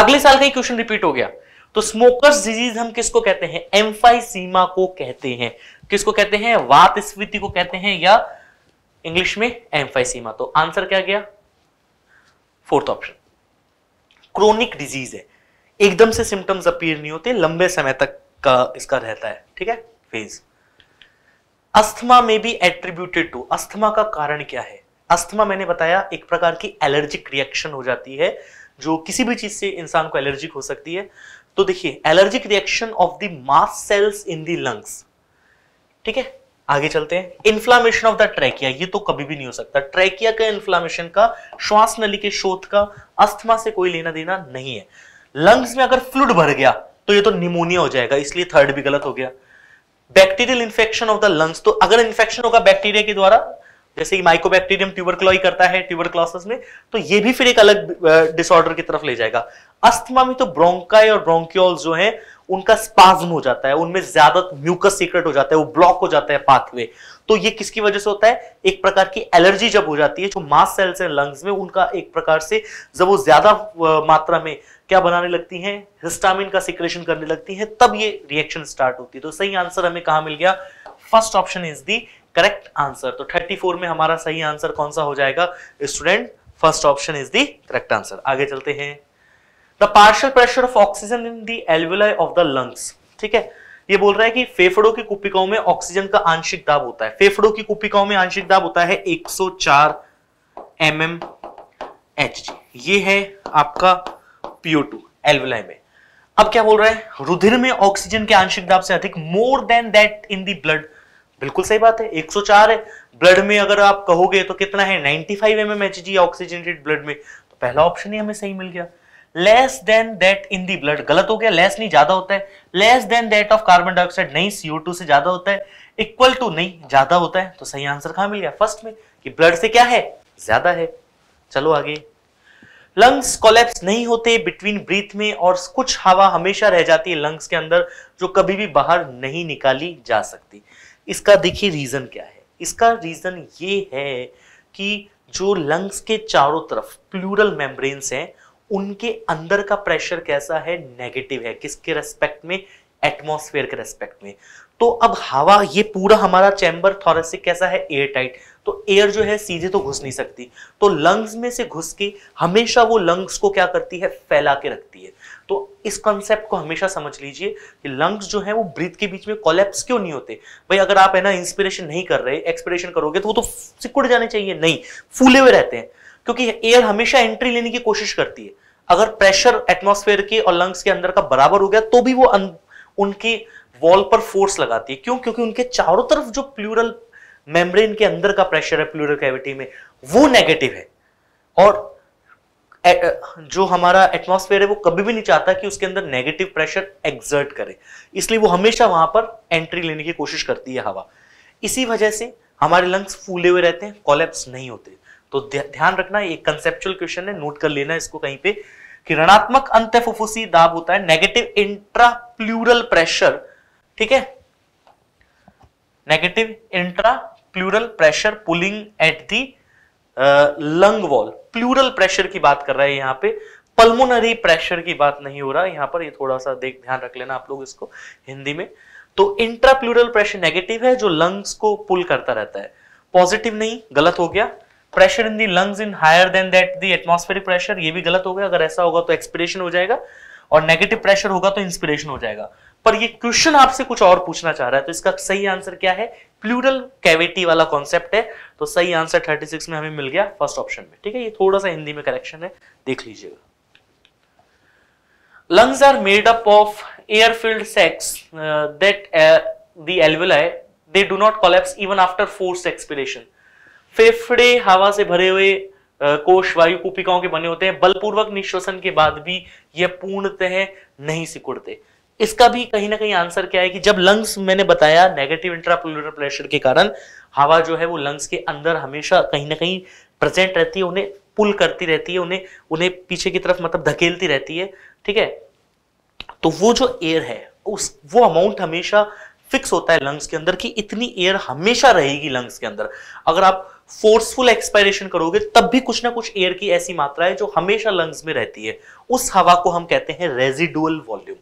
अगले साल का ही क्वेश्चन रिपीट हो गया तो स्मोकर्स डिजीज हम किसको कहते हैं एम्फाइसीमा को कहते हैं किसको कहते हैं वात स्फीति को कहते हैं या इंग्लिश में एम्फाइसीमा तो आंसर क्या गया फोर्थ ऑप्शन क्रोनिक डिजीज है एकदम से सिम्टम्स अपीयर नहीं होते लंबे समय तक का इसका रहता है ठीक है फेज अस्थमा में भी एट्रीब्यूटेड टू अस्थमा का कारण क्या है अस्थमा मैंने बताया एक प्रकार की एलर्जिक रिएक्शन हो जाती है जो किसी भी चीज से इंसान को एलर्जिक हो सकती है तो देखिए allergic reaction of the mast cells in the lungs ठीक है आगे चलते हैं इन्फ्लामेशन ऑफ द ट्रैकिया ये तो कभी भी नहीं हो सकता ट्रैकिया का इन्फ्लामेशन का श्वास नली के शोध का अस्थमा से कोई लेना देना नहीं है लंग्स में अगर फ्लूड भर गया तो ये तो निमोनिया हो जाएगा इसलिए थर्ड भी गलत हो गया bacterial infection of the lungs तो अगर इन्फेक्शन होगा बैक्टीरिया के द्वारा जैसे कि माइकोबैक्टीरियम ट्यूबरक्लॉई करता है ट्यूबरक्लोसिस में तो ये भी फिर एक अलग डिसऑर्डर की तरफ ले जाएगा अस्थमा में तो ब्रोंकाई और ब्रोंक्योल जो है उनका स्पाज्म हो जाता है उनमें ज्यादा म्यूकस सीक्रेट हो जाता है वो ब्लॉक हो जाता है पाथवे तो ये किसकी वजह से होता है एक प्रकार की एलर्जी जब हो जाती है जो मास सेल्स हैं लंग्स में उनका एक प्रकार से जब वो ज्यादा मात्रा में क्या बनाने लगती हैं हिस्टामिन का सिक्रेशन करने लगती हैं तब ये रिएक्शन स्टार्ट होती है तो सही आंसर हमें कहा मिल गया first option is the correct answer तो 34 में हमारा सही आंसर कौन सा हो जाएगा student first option is the correct answer आगे चलते हैं the partial pressure of oxygen in the alveoli of the lungs ठीक है ये बोल रहा है कि फेफड़ों की कुपिकाओं में ऑक्सीजन का आंशिक दाब होता है फेफड़ों की कुपिकाओं में आंशिक दाब होता है 104 सौ mm ये है आपका पीओ टू में अब क्या बोल रहा है रुधिर में ऑक्सीजन के आंशिक दाब से अधिक more than that in the blood बिल्कुल सही बात है 104 है ब्लड में अगर आप कहोगे तो कितना है 95 five M M H G oxygenated blood में तो पहला ऑप्शन ही हमें सही मिल गया less than that in the blood गलत हो गया लेस नहीं ज्यादा होता है less than that of carbon dioxide नहीं सीओ से ज्यादा होता है इक्वल टू नहीं ज्यादा होता है तो सही आंसर कहा मिल गया फर्स्ट में कि ब्लड से क्या है ज्यादा है चलो आगे लंग्स कोलेप्स नहीं होते बिटवीन ब्रीथ में और कुछ हवा हमेशा रह जाती है लंग्स के अंदर जो कभी भी बाहर नहीं निकाली जा सकती इसका देखिए रीज़न क्या है इसका रीज़न ये है कि जो लंग्स के चारों तरफ प्लूरल मेम्ब्रेन्स हैं उनके अंदर का प्रेशर कैसा है नेगेटिव है किसके रेस्पेक्ट में एटमॉस्फेयर के रेस्पेक्ट में तो अब हवा ये पूरा हमारा चैम्बर से कैसा है एयर टाइट तो एयर जो है सीधे तो घुस नहीं सकती तो लंग्स में से घुस के हमेशा वो लंग्स को क्या करती है फैला के रखती है तो इस कॉन्सेप्ट को हमेशा समझ लीजिए कि लंग्स जो है वो ब्रीथ के बीच में कोलेप्स क्यों नहीं होते भाई अगर आप है ना इंस्पिरेशन नहीं कर रहे एक्सपिरेशन करोगे तो वो तो सिकुड़ जाने चाहिए नहीं फूले हुए रहते हैं क्योंकि एयर हमेशा एंट्री लेने की कोशिश करती है अगर प्रेशर एटमोस्फेयर के और लंग्स के अंदर का बराबर हो गया तो भी वो अन, अं-, उनकी वॉल पर फोर्स लगाती है क्यों क्योंकि उनके चारों तरफ जो प्लूरल मेम्ब्रेन के अंदर का प्रेशर है प्लूरल कैविटी में वो नेगेटिव है और जो हमारा एटमॉस्फेयर है वो कभी भी नहीं चाहता कि उसके अंदर नेगेटिव प्रेशर एग्जर्ट करे इसलिए वो हमेशा वहां पर एंट्री लेने की कोशिश करती है हवा इसी वजह से हमारे लंग्स फूले हुए रहते हैं कॉलेप्स नहीं होते तो ध्यान रखना एक कंसेप्चुअल क्वेश्चन है नोट कर लेना इसको कहीं पे कि ऋणात्मक अंत फुफुसी दाब होता है नेगेटिव इंट्रा प्लूरल प्रेशर ठीक है negative intra pleural pressure pulling at the lung wall pleural pressure की बात कर रहा है यहाँ पे पल्मोनरी प्रेशर की बात नहीं हो रहा यहाँ पर ये थोड़ा सा देख ध्यान रख लेना आप लोग इसको हिंदी में तो इंट्राप्लूरल प्रेशर नेगेटिव है जो लंग्स को पुल करता रहता है पॉजिटिव नहीं गलत हो गया pressure in the lungs in higher than that the atmospheric pressure ये भी गलत हो गया अगर ऐसा होगा तो एक्सपिरेशन हो जाएगा और नेगेटिव प्रेशर होगा तो इंस्पिरेशन हो जाएगा पर ये क्वेश्चन आपसे कुछ और पूछना चाह रहा है तो इसका सही आंसर क्या है प्लूरल कैविटी वाला कॉन्सेप्ट है तो सही आंसर 36 में हमें मिल गया फर्स्ट ऑप्शन में ठीक है ये थोड़ा सा हिंदी में करेक्शन है देख लीजिएगा lungs are made up of air filled sacs that the alveoli they do not collapse even after force expiration फेफड़े हवा से भरे हुए uh, कोश वायु कूपिकाओं के बने होते हैं बलपूर्वक निश्वसन के बाद भी यह पूर्णतः नहीं सिकुड़ते इसका भी कहीं ना कहीं आंसर क्या है कि जब लंग्स मैंने बताया नेगेटिव इंट्रापुलर प्रेशर के कारण हवा जो है वो लंग्स के अंदर हमेशा कहीं ना कहीं प्रेजेंट रहती है उन्हें पुल करती रहती है उन्हें उन्हें पीछे की तरफ मतलब धकेलती रहती है ठीक है तो वो जो एयर है उस वो अमाउंट हमेशा फिक्स होता है लंग्स के अंदर कि इतनी एयर हमेशा रहेगी लंग्स के अंदर अगर आप फोर्सफुल एक्सपायरेशन करोगे तब भी कुछ ना कुछ एयर की ऐसी मात्रा है जो हमेशा लंग्स में रहती है उस हवा को हम कहते हैं रेजिडुअल वॉल्यूम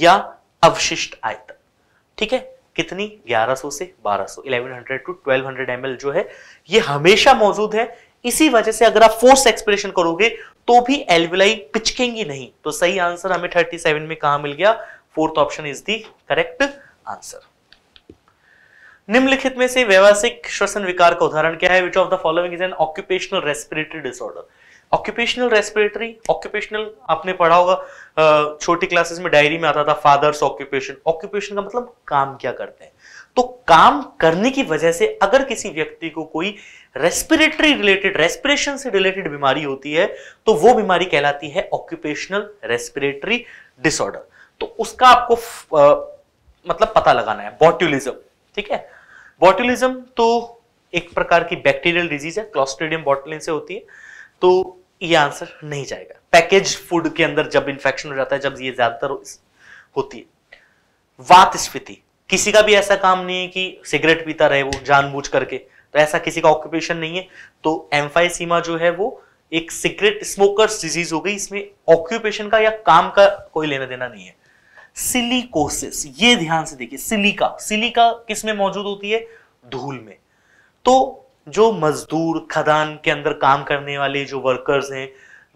या अवशिष्ट आयतन ठीक है कितनी 1100 से 1200 1100 टू 1200 ml जो है ये हमेशा मौजूद है इसी वजह से अगर आप फोर्स एक्सप्रेशन करोगे तो भी एल्विलाई पिचकेंगी नहीं तो सही आंसर हमें 37 में कहा मिल गया fourth option is the correct answer निम्नलिखित में से व्यवसायिक श्वसन विकार का उदाहरण क्या है which of the following is an occupational respiratory disorder occupational respiratory occupational आपने पढ़ा होगा छोटी क्लासेस में डायरी में आता था फादर्स ऑक्यूपेशन ऑक्यूपेशन का मतलब काम क्या करते हैं तो काम करने की वजह से अगर किसी व्यक्ति को कोई रेस्पिरेटरी रिलेटेड रेस्पिरेशन से रिलेटेड बीमारी होती है तो वो बीमारी कहलाती है ऑक्यूपेशनल रेस्पिरेटरी डिसऑर्डर तो उसका आपको आ, मतलब पता लगाना है बॉट्यूलिज्म ठीक है बॉट्यूलिज्म तो एक प्रकार की बैक्टीरियल डिजीज है क्लॉस्ट्रेडियम बॉटलिन से होती है तो ये आंसर नहीं जाएगा पैकेज फूड के अंदर जब इंफेक्शन हो जाता है जब ये ज्यादातर होती है वात स्फीति किसी का भी ऐसा काम नहीं है कि सिगरेट पीता रहे वो जानबूझ करके तो ऐसा किसी का ऑक्यूपेशन नहीं है तो एम्फाइसीमा जो है वो एक सिगरेट स्मोकर डिजीज हो गई इसमें ऑक्यूपेशन का या काम का कोई लेना देना नहीं है सिलिकोसिस ये ध्यान से देखिए सिलिका सिलिका किसमें मौजूद होती है धूल में तो जो मजदूर खदान के अंदर काम करने वाले जो वर्कर्स हैं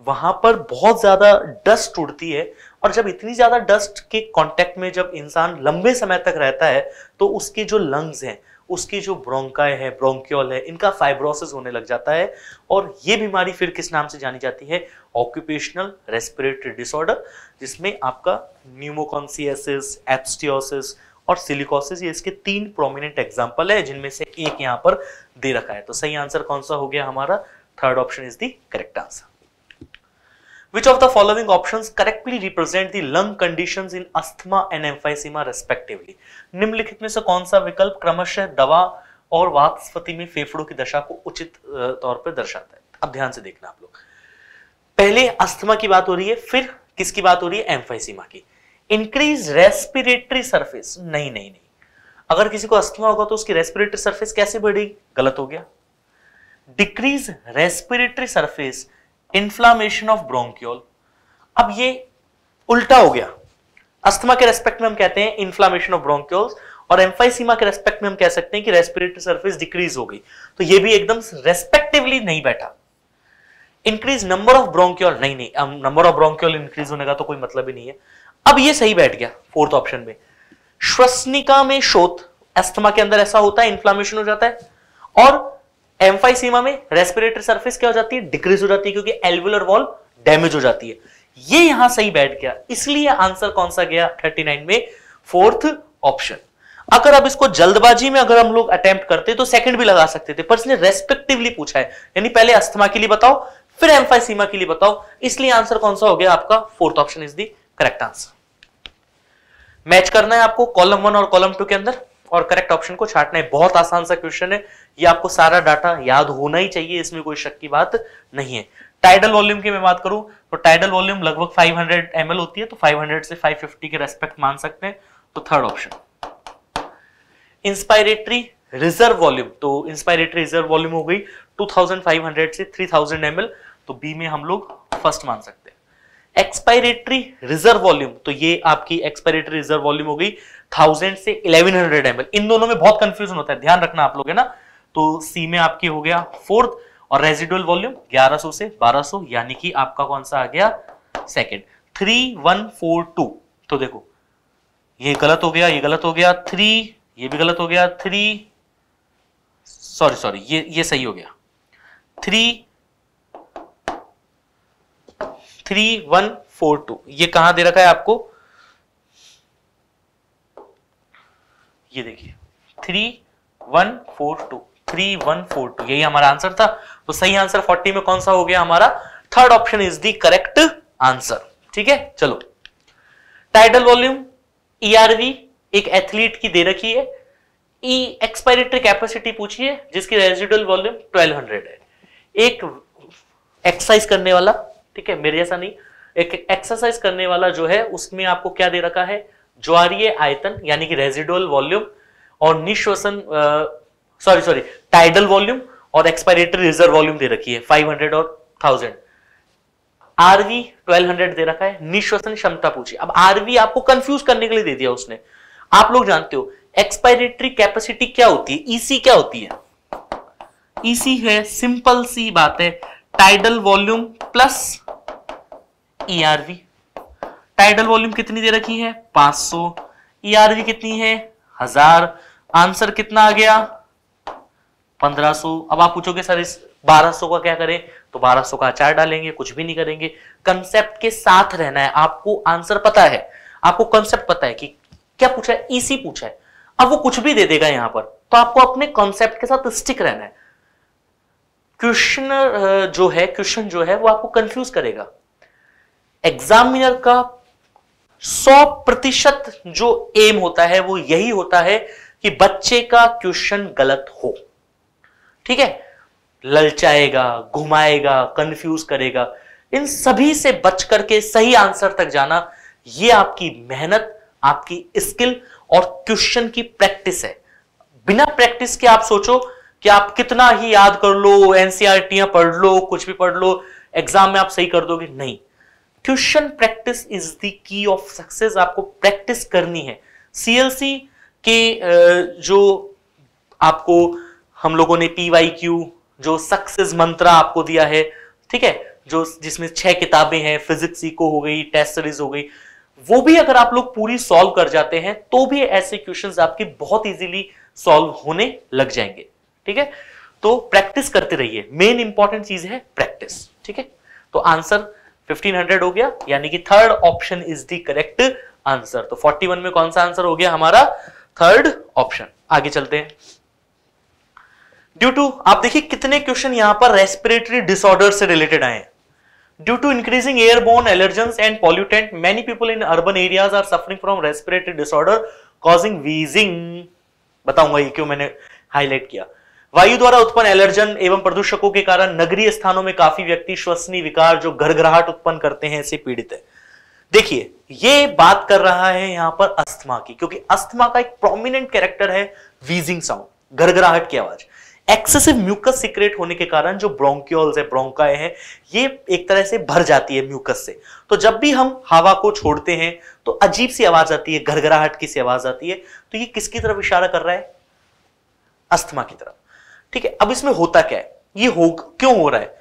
वहां पर बहुत ज्यादा डस्ट उड़ती है और जब इतनी ज्यादा डस्ट के कांटेक्ट में जब इंसान लंबे समय तक रहता है तो उसके जो लंग्स हैं उसकी जो ब्रोंकाय है ब्रोंक्योल है इनका फाइब्रोसिस होने लग जाता है और ये बीमारी फिर किस नाम से जानी जाती है ऑक्यूपेशनल रेस्पिरेटरी डिसऑर्डर जिसमें आपका न्यूमोकॉन्सियसिस एप्स्टियोसिस और सिलिकोसिस ये इसके तीन प्रोमिनेंट एग्जाम्पल है जिनमें से एक यहाँ पर दे रखा है तो सही आंसर कौन सा हो गया हमारा third option is the correct answer which of the following options correctly represent the lung conditions in asthma and emphysema respectively निम्नलिखित में से कौन सा विकल्प क्रमशः दवा और वातस्फति में फेफड़ों की दशा को उचित तौर पर दर्शाता है अब ध्यान से देखना आप लोग पहले अस्थमा की बात हो रही है फिर किसकी बात हो रही है एम्फाइसीमा की इंक्रीज रेस्पिरेटरी सरफेस नहीं नहीं नहीं अगर किसी को अस्थमा होगा तो उसकी रेस्पिरेटरी सरफेस कैसे बढ़ेगी गलत हो गया decrease respiratory surface inflammation of bronchiole अब ये उल्टा हो गया अस्थमा के रेस्पेक्ट में हम कहते हैं इन्फ्लामेशन ऑफ ब्रोंक्योल और एम्फाइसीमा के रेस्पेक्ट में हम कह सकते हैं कि रेस्पिरेटरी सर्फेस डिक्रीज हो गई तो ये भी एकदम रेस्पेक्टिवली नहीं बैठा इंक्रीज नंबर ऑफ ब्रोंक्योल नहीं नहीं नंबर ऑफ ब्रोंक्योल इंक्रीज होने का तो कोई मतलब ही नहीं है अब ये सही बैठ गया फोर्थ ऑप्शन में श्वसनिका में शोध एस्थमा के अंदर ऐसा होता है इंफ्लामेशन हो जाता है और एम्फाइसीमा में रेस्पिरेटरी सर्फिस क्या हो जाती है डिक्रीज हो जाती है क्योंकि एल्वुलर वॉल डैमेज हो जाती है ये यहां सही बैठ गया इसलिए आंसर कौन सा गया 39 में फोर्थ ऑप्शन अगर अब इसको जल्दबाजी में अगर हम लोग अटेम्प्ट करते तो सेकंड भी लगा सकते थे पर इसने रेस्पेक्टिवली पूछा है यानी पहले अस्थमा के लिए बताओ फिर एम्फाइसीमा के लिए बताओ इसलिए आंसर कौन सा हो गया आपका fourth option is the correct answer match करना है आपको कॉलम वन और कॉलम टू के अंदर और करेक्ट ऑप्शन को छाटना है बहुत आसान सा क्वेश्चन है ये आपको सारा डाटा याद होना ही चाहिए इसमें कोई शक की बात नहीं है टाइडल वॉल्यूम की मैं बात करूं तो टाइडल वॉल्यूम लगभग 500 हंड्रेड होती है तो 500 से 550 के रेस्पेक्ट मान सकते हैं तो third option inspiratory reserve volume तो इंस्पायरेटरी रिजर्व वॉल्यूम हो गई टू से थ्री थाउजेंड तो बी में हम लोग फर्स्ट मान सकते हैं एक्सपायरेटरी रिजर्व वॉल्यूम तो ये आपकी एक्सपायरेटरी रिजर्व वॉल्यूम हो गई थाउजेंड से इलेवन हंड्रेड एम इन दोनों में बहुत कंफ्यूजन होता है ध्यान रखना आप लोग है ना तो सी में आपकी हो गया फोर्थ और रेजिडुअल वॉल्यूम 1100 से 1200 यानी कि आपका कौन सा आ गया second three one four two तो देखो ये गलत हो गया ये गलत हो गया थ्री ये भी गलत हो गया थ्री सॉरी सॉरी ये ये सही हो गया three three one four two ये कहां दे रखा है आपको ये देखिए three one four two three one four two यही हमारा आंसर था तो सही आंसर फोर्टी में कौन सा हो गया हमारा third option is the correct answer ठीक है चलो टाइटल वॉल्यूम ईआरवी एक एथलीट की दे रखी है ई एक्सपायरेटरी कैपेसिटी पूछिए जिसकी रेजिडुअल वॉल्यूम 1200 है एक एक्सरसाइज करने वाला ठीक है मेरे जैसा नहीं एक एक्सरसाइज करने वाला जो है उसमें आपको क्या दे रखा है ज्वारीय आयतन यानी कि रेजिडुअल वॉल्यूम और निश्वसन सॉरी सॉरी टाइडल वॉल्यूम और एक्सपायरेटरी रिजर्व वॉल्यूम दे रखी है 500 और 1000 आरवी 1200 दे रखा है निश्वसन क्षमता पूछी अब आरवी आपको कंफ्यूज करने के लिए दे दिया उसने आप लोग जानते हो एक्सपायरेटरी कैपेसिटी क्या होती है ईसी e क्या होती है ईसी e है सिंपल सी बात है tidal volume plus ERV tidal volume कितनी दे रखी है 500 ईआरवी e कितनी है हजार आंसर कितना आ गया 1500 अब आप पूछोगे सर इस 1200 का क्या करें तो 1200 का अचार डालेंगे कुछ भी नहीं करेंगे कंसेप्ट के साथ रहना है आपको आंसर पता है आपको कंसेप्ट पता है कि क्या पूछा है ईसी e पूछा है अब वो कुछ भी दे देगा यहां पर तो आपको अपने कॉन्सेप्ट के साथ स्टिक रहना है कृष्ण जो है क्वेश्चन जो है वो आपको कंफ्यूज करेगा एग्जामिनर का 100 प्रतिशत जो एम होता है वो यही होता है कि बच्चे का क्वेश्चन गलत हो ठीक है ललचाएगा घुमाएगा कंफ्यूज करेगा इन सभी से बच करके सही आंसर तक जाना ये आपकी मेहनत आपकी स्किल और क्वेश्चन की प्रैक्टिस है बिना प्रैक्टिस के आप सोचो कि आप कितना ही याद कर लो एनसीआरटियां e पढ़ लो कुछ भी पढ़ लो एग्जाम में आप सही कर दोगे नहीं tuition practice is the key of success आपको प्रैक्टिस करनी है सीएलसी के जो आपको हम लोगों ने पीवाई क्यू जो सक्सेस मंत्रा आपको दिया है ठीक है जो जिसमें छह किताबें हैं फिजिक्स इको हो गई टेस्ट सीरीज हो गई वो भी अगर आप लोग पूरी सॉल्व कर जाते हैं तो भी ऐसे क्वेश्चंस आपके बहुत इजीली सॉल्व होने लग जाएंगे ठीक है तो प्रैक्टिस करते रहिए मेन इंपॉर्टेंट चीज है प्रैक्टिस ठीक है तो आंसर 1500 हो गया यानी कि third option is the correct answer तो 41 में कौन सा आंसर हो गया हमारा थर्ड ऑप्शन आगे चलते हैं ड्यू टू आप देखिए कितने क्वेश्चन यहां पर रेस्पिरेटरी डिसऑर्डर से रिलेटेड आए due to increasing airborne allergen and pollutant many people in urban areas are suffering from respiratory disorder causing wheezing बताऊंगा ये क्यों मैंने हाईलाइट किया वायु द्वारा उत्पन्न एलर्जन एवं प्रदूषकों के कारण नगरीय स्थानों में काफी व्यक्ति श्वसनीय विकार जो घरघराहट उत्पन्न करते हैं से पीड़ित है देखिए ये बात कर रहा है यहां पर अस्थमा की क्योंकि अस्थमा का एक प्रोमिनेंट कैरेक्टर है वीजिंग साउंड घरघराहट की आवाज एक्सेसिव म्यूकस सिक्रेट होने के कारण जो ब्रोंक्योल्स है ब्रोंकाए हैं ये एक तरह से भर जाती है म्यूकस से तो जब भी हम हवा को छोड़ते हैं तो अजीब सी आवाज आती है घरघराहट की सी आवाज आती है तो ये किसकी तरफ इशारा कर रहा है अस्थमा की तरफ ठीक है अब इसमें होता क्या है ये हो क्यों हो रहा है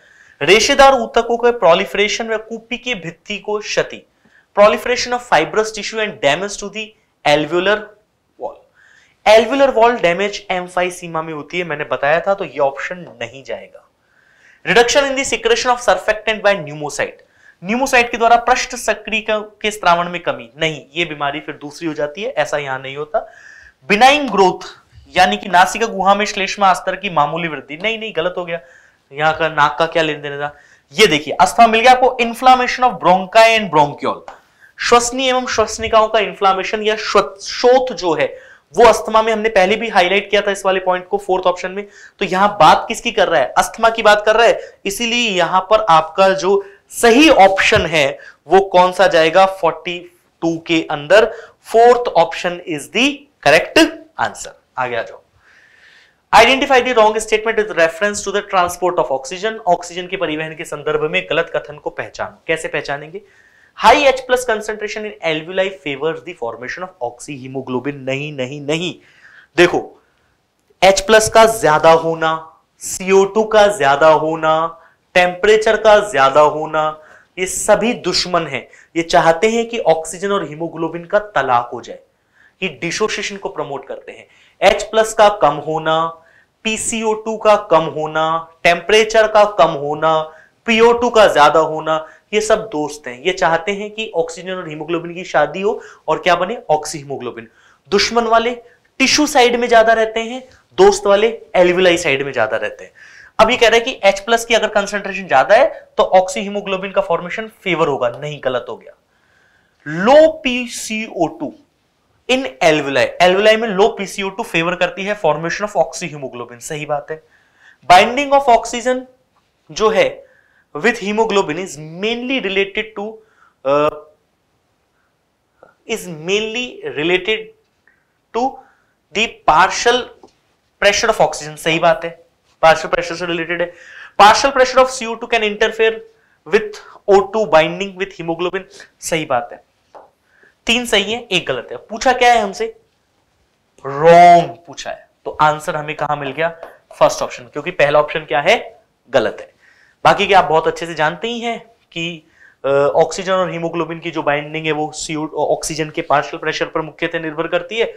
रेशेदार ऊतकों के प्रोलिफरेशन व कूपी की भित्ति को क्षति proliferation of fibrous tissue and damage to the alveolar wall alveolar wall damage emphysema में होती है मैंने बताया था तो ये ऑप्शन नहीं जाएगा reduction in the secretion of surfactant by pneumocyte pneumocyte के द्वारा पृष्ठ सक्रिय के स्त्रावण में कमी नहीं ये बीमारी फिर दूसरी हो जाती है ऐसा यहां नहीं होता बिनाइन ग्रोथ यानी कि नासिका गुहा में श्लेष्मा अस्तर की मामूली वृद्धि नहीं नहीं गलत हो गया यहाँ का नाक का क्या लेन देन था ये देखिए अस्थमा मिल गया आपको inflammation of bronchi and bronchiole श्वसनी एवं श्वसनिकाओं का इन्फ्लामेशन या शोथ जो है वो अस्थमा में हमने पहले भी हाईलाइट किया था इस वाले पॉइंट को फोर्थ ऑप्शन में तो यहां बात किसकी कर रहा है अस्थमा की बात कर रहा है इसीलिए यहां पर आपका जो सही ऑप्शन है वो कौन सा जाएगा 42 के अंदर fourth option is the correct answer आगे आ जाओ identify the wrong statement with reference to the transport of oxygen oxygen के परिवहन के संदर्भ में गलत कथन को पहचानो कैसे पहचानेंगे high H plus concentration in alveoli favour the formation of oxyhaemoglobin नहीं नहीं नहीं देखो एच प्लस का ज्यादा होना सीओ टू का ज्यादा होना टेम्परेचर का ज्यादा होना ये सभी दुश्मन हैं ये चाहते हैं कि ऑक्सीजन और हीमोग्लोबिन का तलाक हो जाए ये डिसोसिएशन को प्रमोट करते हैं एच प्लस का कम होना पीसीओ का कम होना टेम्परेचर का कम होना PO2 का ज्यादा होना ये सब दोस्त हैं ये चाहते हैं कि ऑक्सीजन और हीमोग्लोबिन की शादी हो और क्या बने ऑक्सीहीमोग्लोबिन दुश्मन वाले टिश्यू साइड में ज्यादा रहते हैं दोस्त वाले एल्विलाई साइड में ज्यादा रहते हैं अब ये कह रहा है कि H प्लस की अगर कंसेंट्रेशन ज्यादा है तो ऑक्सीहीमोग्लोबिन का फॉर्मेशन फेवर होगा नहीं गलत हो गया low PCO two in alveoli alveoli में लो पीसीओ टू फेवर करती है फॉर्मेशन ऑफ ऑक्सी हीमोग्लोबिन सही बात है बाइंडिंग ऑफ ऑक्सीजन जो है with haemoglobin is mainly related to is mainly related to the partial pressure of oxygen सही बात है पार्शल प्रेशर से रिलेटेड है partial pressure of CO two can interfere with O two binding with haemoglobin सही बात है तीन सही है एक गलत है पूछा क्या है हमसे रॉन्ग पूछा है तो आंसर हमें कहा मिल गया फर्स्ट ऑप्शन क्योंकि पहला ऑप्शन क्या है गलत है बाकी क्या आप बहुत अच्छे से जानते ही हैं कि ऑक्सीजन और हीमोग्लोबिन की जो बाइंडिंग है वो सीओ ऑक्सीजन के पार्शियल प्रेशर पर मुख्यतः निर्भर करती है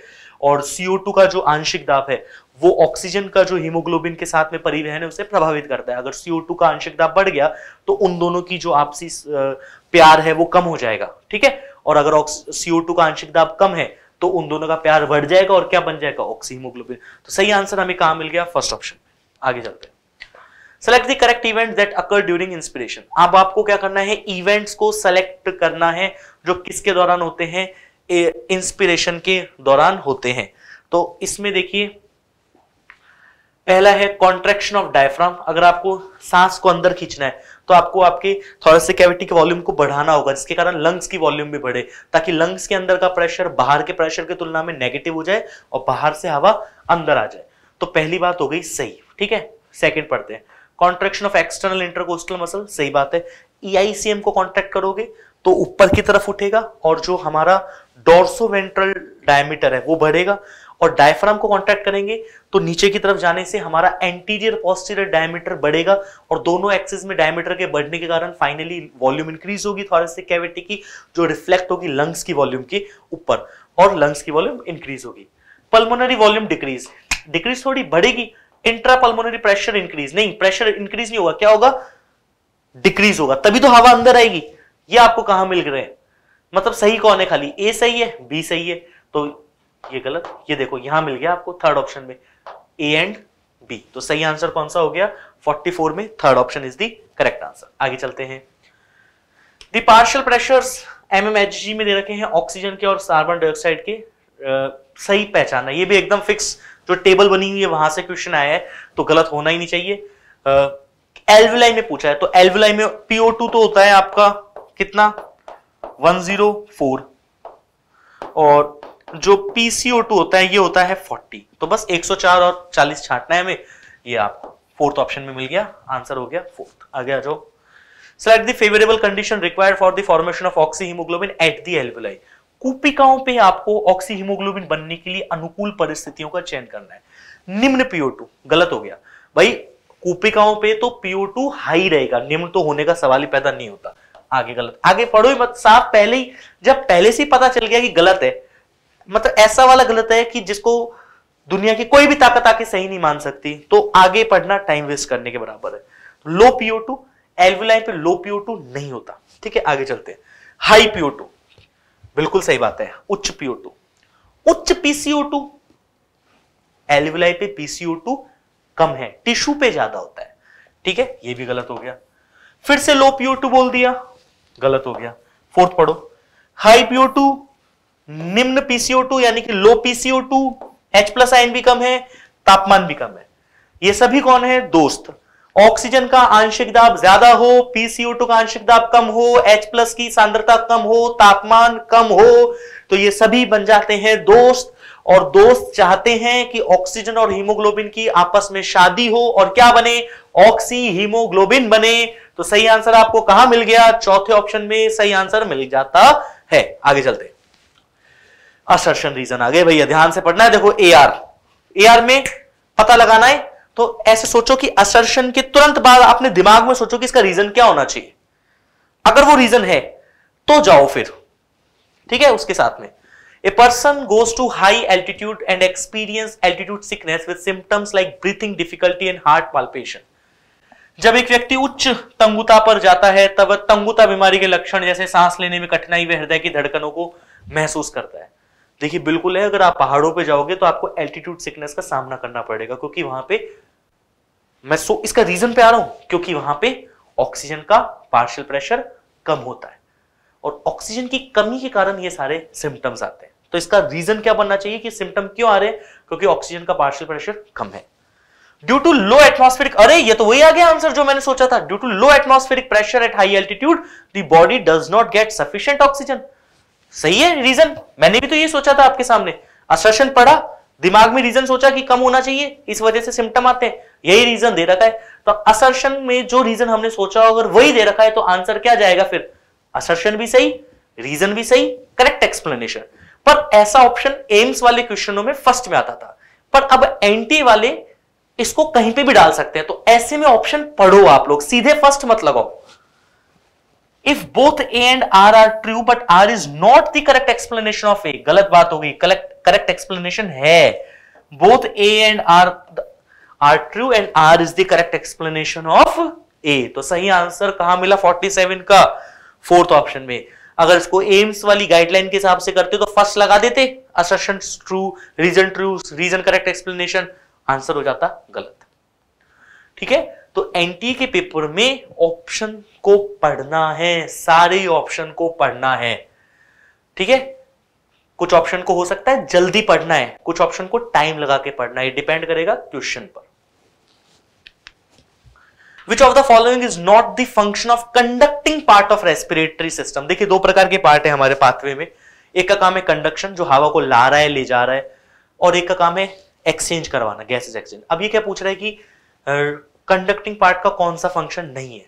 और टू का जो आंशिक दाब है वो ऑक्सीजन का जो हीमोग्लोबिन के साथ में परिवहन है उसे प्रभावित करता है अगर टू का आंशिक दाब बढ़ गया तो उन दोनों की जो आपसी प्यार है वो कम हो जाएगा ठीक है और अगर सीओ टू का आंशिक दाब कम है तो उन दोनों का प्यार बढ़ जाएगा और क्या बन जाएगा ऑक्सीमोग्लोबिन तो सही आंसर हमें कहा मिल गया फर्स्ट ऑप्शन आगे चलते हैं select the correct event that occur during inspiration अब आपको क्या करना है इवेंट्स को सेलेक्ट करना है जो किसके दौरान होते हैं इंस्पिरेशन के दौरान होते हैं तो इसमें देखिए पहला है कॉन्ट्रेक्शन ऑफ डायफ्राम अगर आपको सांस को अंदर खींचना है तो आपको आपकी थॉरसिक कैविटी के वॉल्यूम को बढ़ाना होगा जिसके कारण लंग्स की वॉल्यूम भी बढ़े ताकि लंग्स के अंदर का प्रेशर बाहर के प्रेशर की तुलना में नेगेटिव हो जाए और बाहर से हवा अंदर आ जाए तो पहली बात हो गई सही ठीक है सेकेंड पढ़ते हैं contraction of external intercostal muscle सही बात है ईआईसीएम e को कॉन्ट्रैक्ट करोगे तो ऊपर की तरफ उठेगा और जो हमारा डोर्सो वेंट्रल डायमीटर है वो बढ़ेगा और डायफ्राम को कॉन्ट्रैक्ट करेंगे तो नीचे की तरफ जाने से हमारा एंटीरियर पॉस्टीरियर डायमीटर बढ़ेगा और दोनों एक्सिस में डायमीटर के बढ़ने के कारण फाइनली वॉल्यूम इंक्रीज होगी थॉरेसिक कैविटी की जो रिफ्लेक्ट होगी लंग्स की वॉल्यूम के ऊपर और लंग्स की वॉल्यूम इंक्रीज होगी पल्मोनरी वॉल्यूम डिक्रीज डिक्रीज थोड़ी बढ़ेगी इंट्रा पल्मोनरी प्रेशर इंक्रीज नहीं प्रेशर इंक्रीज नहीं होगा क्या होगा डिक्रीज होगा तभी तो हवा अंदर आएगी ये आपको कहां मिल रहे हैं मतलब सही कौन है खाली ए सही है बी सही है तो ये गलत ये देखो यहां मिल गया आपको थर्ड ऑप्शन में ए एंड बी तो सही आंसर कौन सा हो गया 44 में third option is the correct answer आगे चलते हैं दी पार्शियल प्रेशर्स एमएमएचजी में दे रखे हैं ऑक्सीजन के और कार्बन डाइऑक्साइड के आ, सही पहचानना ये भी एकदम फिक्स जो टेबल बनी हुई है वहां से क्वेश्चन आया है तो गलत होना ही नहीं चाहिए एल्वलाई में पूछा है तो एल्वलाई में पीओ टू तो होता है आपका कितना 104 और जो PCO2 होता है ये होता है 40 तो बस 104 और 40 छांटना है हमें ये आप फोर्थ ऑप्शन में मिल गया आंसर हो गया फोर्थ आ गया जो select favourable condition required for for formation of of oxyhemoglobin at the alveoli कूपिकाओं पे आपको ऑक्सीहीमोग्लोबिन बनने के लिए अनुकूल परिस्थितियों का चयन करना है निम्न पीओ गलत हो गया भाई कुपिकाओं पे तो पीओ हाई रहेगा निम्न तो होने का सवाल ही पैदा नहीं होता आगे गलत आगे पढ़ो ही मत साफ पहले ही जब पहले से पता चल गया कि गलत है मतलब ऐसा वाला गलत है कि जिसको दुनिया की कोई भी ताकत आके सही नहीं मान सकती तो आगे पढ़ना टाइम वेस्ट करने के बराबर है लो पीओ टू एल्विलाइन पे लो पीओ टू नहीं होता ठीक है आगे चलते हैं हाई पीओ टू बिल्कुल सही बात है उच्च पीओ टू उच्च पीसीओ टू एल्विलाई पे पीसीओ टू कम है टिश्यू पे ज्यादा होता है ठीक है ये भी गलत हो गया फिर से लो पीओ टू बोल दिया गलत हो गया फोर्थ पढ़ो हाई पीओ टू निम्न पीसीओ टू यानी कि low PCO two H plus ion भी कम है तापमान भी कम है ये सभी कौन है दोस्त ऑक्सीजन का आंशिक दाब ज्यादा हो पीसीओ टू का आंशिक दाब कम हो एच प्लस की सांद्रता कम हो तापमान कम हो तो ये सभी बन जाते हैं दोस्त और दोस्त चाहते हैं कि ऑक्सीजन और हीमोग्लोबिन की आपस में शादी हो और क्या बने ऑक्सी हीमोग्लोबिन बने तो सही आंसर आपको कहा मिल गया चौथे ऑप्शन में सही आंसर मिल जाता है आगे चलते असर्शन रीजन आ गए भैया ध्यान से पढ़ना है देखो ए आर ए आर में पता लगाना है तो ऐसे सोचो कि असर्शन के तुरंत बाद अपने दिमाग में सोचो कि इसका रीजन क्या होना चाहिए अगर वो रीजन है तो जाओ फिर ठीक है उसके साथ में a person goes to high altitude and experience altitude sickness with symptoms like breathing difficulty and heart palpation जब एक व्यक्ति उच्च तंगुता पर जाता है तब तंगुता बीमारी के लक्षण जैसे सांस लेने में कठिनाई व हृदय की धड़कनों को महसूस करता है देखिए बिल्कुल है अगर आप पहाड़ों पे जाओगे तो आपको एल्टीट्यूड सिकनेस का सामना करना पड़ेगा क्योंकि वहां पे मैं सो इसका रीजन पे आ रहा हूं क्योंकि वहां पे ऑक्सीजन का पार्शियल प्रेशर कम होता है और ऑक्सीजन की कमी के कारण ये सारे सिम्टम्स आते हैं तो इसका रीजन क्या बनना चाहिए कि सिम्टम क्यों आ रहे हैं क्योंकि ऑक्सीजन का पार्शियल प्रेशर कम है ड्यू टू लो एटमोस्फेरिक अरे ये तो वही आ गया आंसर जो मैंने सोचा था due to low atmospheric pressure at high altitude the body does not get sufficient oxygen सही है रीजन मैंने भी तो ये सोचा था आपके सामने असर्शन पढ़ा दिमाग में रीजन सोचा कि कम होना चाहिए इस वजह से सिम्टम आते हैं यही रीजन दे रखा है तो असर्शन में जो रीजन हमने सोचा अगर वही दे रखा है तो आंसर क्या जाएगा फिर असर्शन भी सही रीजन भी सही करेक्ट एक्सप्लेनेशन पर ऐसा ऑप्शन एम्स वाले क्वेश्चनों में फर्स्ट में आता था पर अब एंटी वाले इसको कहीं पे भी डाल सकते हैं तो ऐसे में ऑप्शन पढ़ो आप लोग सीधे फर्स्ट मत लगाओ if both A and R are true but R is not the correct explanation of A गलत बात हो गई करेक्ट एक्सप्लेनेशन है both A and R are true and R is the correct explanation of A तो सही answer कहां मिला 47 का फोर्थ ऑप्शन में अगर इसको एम्स वाली गाइडलाइन के हिसाब से करते तो फर्स्ट लगा देते assertion true reason true reason correct explanation answer हो जाता गलत ठीक है तो एनटी के पेपर में ऑप्शन को पढ़ना है सारे ऑप्शन को पढ़ना है ठीक है कुछ ऑप्शन को हो सकता है जल्दी पढ़ना है कुछ ऑप्शन को टाइम लगा के पढ़ना है डिपेंड करेगा क्वेश्चन पर which of the following is not the function of conducting part of respiratory system देखिए दो प्रकार के पार्ट है हमारे पाथवे में एक का काम है कंडक्शन जो हवा को ला रहा है ले जा रहा है और एक का काम है एक्सचेंज करवाना गैसेज एक्सचेंज अब ये क्या पूछ रहा है कि कंडक्टिंग पार्ट का कौन सा फंक्शन नहीं है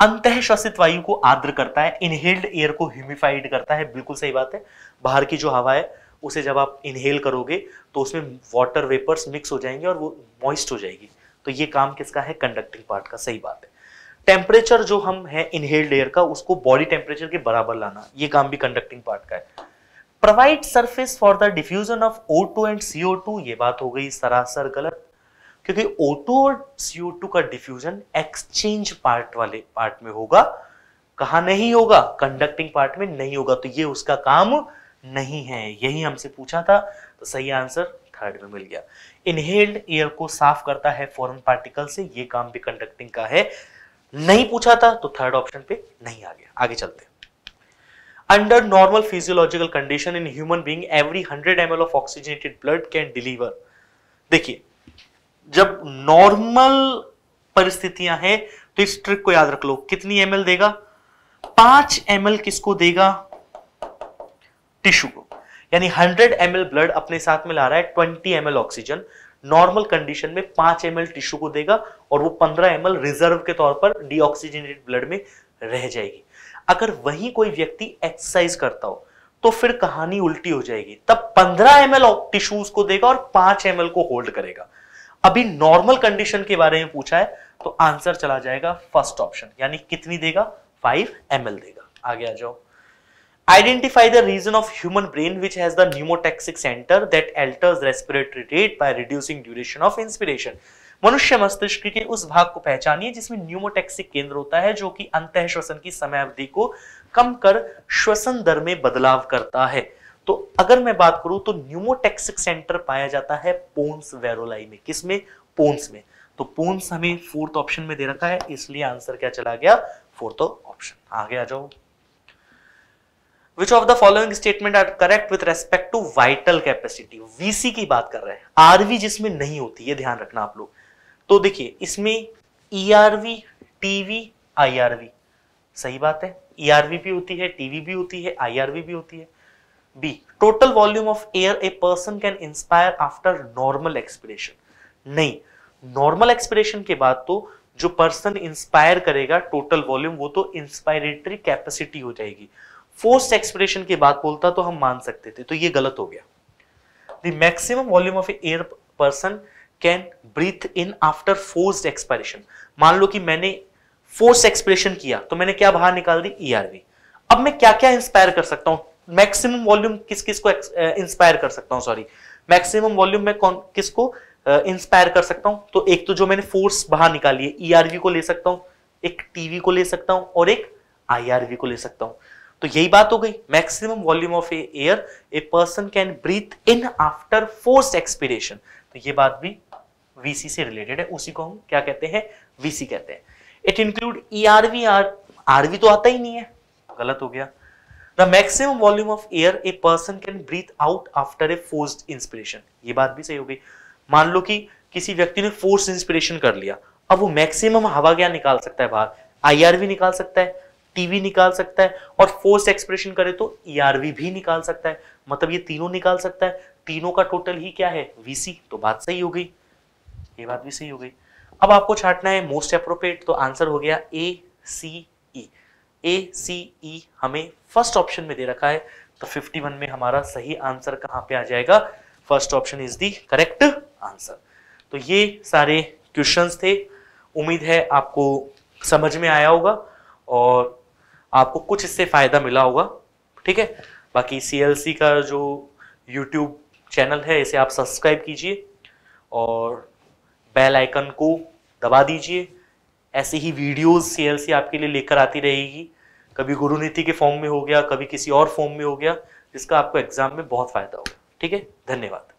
अंत श्वसित वायु को आर्द्र करता है इनहेल्ड एयर को ह्यूमिफाइड करता है बिल्कुल सही बात है बाहर की जो हवा है उसे जब आप इनहेल करोगे तो उसमें वाटर वेपर्स मिक्स हो जाएंगे और वो मॉइस्ट हो जाएगी तो ये काम किसका है कंडक्टिंग पार्ट का सही बात है टेम्परेचर जो हम है इनहेल्ड एयर का उसको बॉडी टेम्परेचर के बराबर लाना ये काम भी कंडक्टिंग पार्ट का है provide surface for the diffusion of O two and CO two ये बात हो गई सरासर गलत क्योंकि O2 और CO2 का डिफ्यूजन एक्सचेंज पार्ट वाले पार्ट में होगा कहा नहीं होगा कंडक्टिंग पार्ट में नहीं होगा तो ये उसका काम नहीं है यही हमसे पूछा था तो सही आंसर थर्ड में मिल गया इनहेल्ड एयर को साफ करता है फॉरन पार्टिकल से ये काम भी कंडक्टिंग का है नहीं पूछा था तो थर्ड ऑप्शन पे नहीं आ गया आगे चलते under normal physiological condition in human being every hundred M of oxygenated blood can deliver देखिए जब नॉर्मल परिस्थितियां हैं तो इस ट्रिक को याद रख लो कितनी एम देगा पांच एम किसको देगा टिश्यू को यानी हंड्रेड एम ब्लड अपने साथ में ला रहा है twenty M oxygen normal condition में पांच एम टिश्यू को देगा और वो पंद्रह एम रिजर्व के तौर पर डीऑक्सीजनेटेड ब्लड में रह जाएगी अगर वही कोई व्यक्ति एक्सरसाइज करता हो तो फिर कहानी उल्टी हो जाएगी तब 15 एम एल टिश्यूज को देगा और 5 एम को होल्ड करेगा अभी नॉर्मल कंडीशन के बारे में पूछा है तो आंसर चला जाएगा फर्स्ट ऑप्शन यानी कितनी देगा 5 एम देगा आगे आ जाओ identify the region of human brain which has the pneumotaxic centre that alters respiratory rate by reducing duration of inspiration मनुष्य मस्तिष्क के उस भाग को पहचानिए जिसमें न्यूमोटेक्सिक केंद्र होता है जो कि अंत श्वसन की समय अवधि को कम कर श्वसन दर में बदलाव करता है तो अगर मैं बात करूं तो न्यूमोटेक्सिक सेंटर पाया जाता है पोन्स वेरोलाई में किसमें पोन्स में तो पोन्स हमें फोर्थ ऑप्शन में दे रखा है इसलिए आंसर क्या चला गया फोर्थ ऑप्शन आगे आ जाओ Which of the following statement are correct with respect to vital capacity? VC की बात कर रहे हैं आरवी जिसमें नहीं होती है ध्यान रखना आप लोग तो देखिए इसमें ई आरवी टीवी आईआरवी सही बात है ईआरवी e भी होती है टीवी भी होती है आईआरवी भी होती है B total volume of air a person can inspire after normal expiration नहीं नॉर्मल एक्सपिरेशन के बाद तो जो पर्सन इंस्पायर करेगा टोटल वॉल्यूम वो तो इंस्पायरेटरी कैपेसिटी हो जाएगी फोर्स एक्सपिरेशन के बाद बोलता तो हम मान सकते थे तो ये गलत हो गया the maximum volume of air person can breathe in after force expiration मान लो कि मैंने फोर्स एक्सप्रेशन किया तो मैंने क्या बाहर निकाल दी ईआरवी e अब मैं क्या क्या इंस्पायर कर सकता हूं मैक्सिमम वॉल्यूम किस किस को इंस्पायर कर सकता हूं सॉरी मैक्सिमम वॉल्यूम में कौन किस को इंस्पायर कर सकता हूं तो एक तो जो मैंने फोर्स बाहर निकाली है ईआरवी e को ले सकता हूं एक टीवी को ले सकता हूं और एक आईआरवी को ले सकता हूं तो यही बात हो गई maximum volume of air a person can breathe in after force expiration तो ये बात भी वीसी से रिलेटेड है उसी को हम क्या कहते हैं वीसी कहते हैं it include E R R RV तो आता ही नहीं है गलत हो गया the maximum volume of air a person can breathe out after a force inspiration ये बात भी सही हो गई मान लो कि किसी व्यक्ति ने फोर्स इंस्पिरेशन कर लिया अब वो मैक्सिमम हवा क्या निकाल सकता है बाहर आईआरवी निकाल सकता है टीवी निकाल सकता है और फोर्स एक्सप्रेशन करे तो ईआरवी e भी निकाल सकता है मतलब ये तीनों निकाल सकता है तीनों का टोटल ही क्या है वीसी तो बात सही हो गई ये बात भी सही हो गई अब आपको छाटना है मोस्ट अप्रोप्रिएट तो आंसर हो गया ए सी ई ए सी ई हमें फर्स्ट ऑप्शन में दे रखा है तो 51 में हमारा सही आंसर कहाँ पे आ जाएगा first option is the correct answer तो ये सारे क्वेश्चंस थे उम्मीद है आपको समझ में आया होगा और आपको कुछ इससे फ़ायदा मिला होगा ठीक है बाकी सी का जो यूट्यूब चैनल है इसे आप सब्सक्राइब कीजिए और बेल आइकन को दबा दीजिए ऐसे ही वीडियोस सी आपके लिए लेकर आती रहेगी कभी गुरु नीति के फॉर्म में हो गया कभी किसी और फॉर्म में हो गया जिसका आपको एग्जाम में बहुत फायदा होगा ठीक है धन्यवाद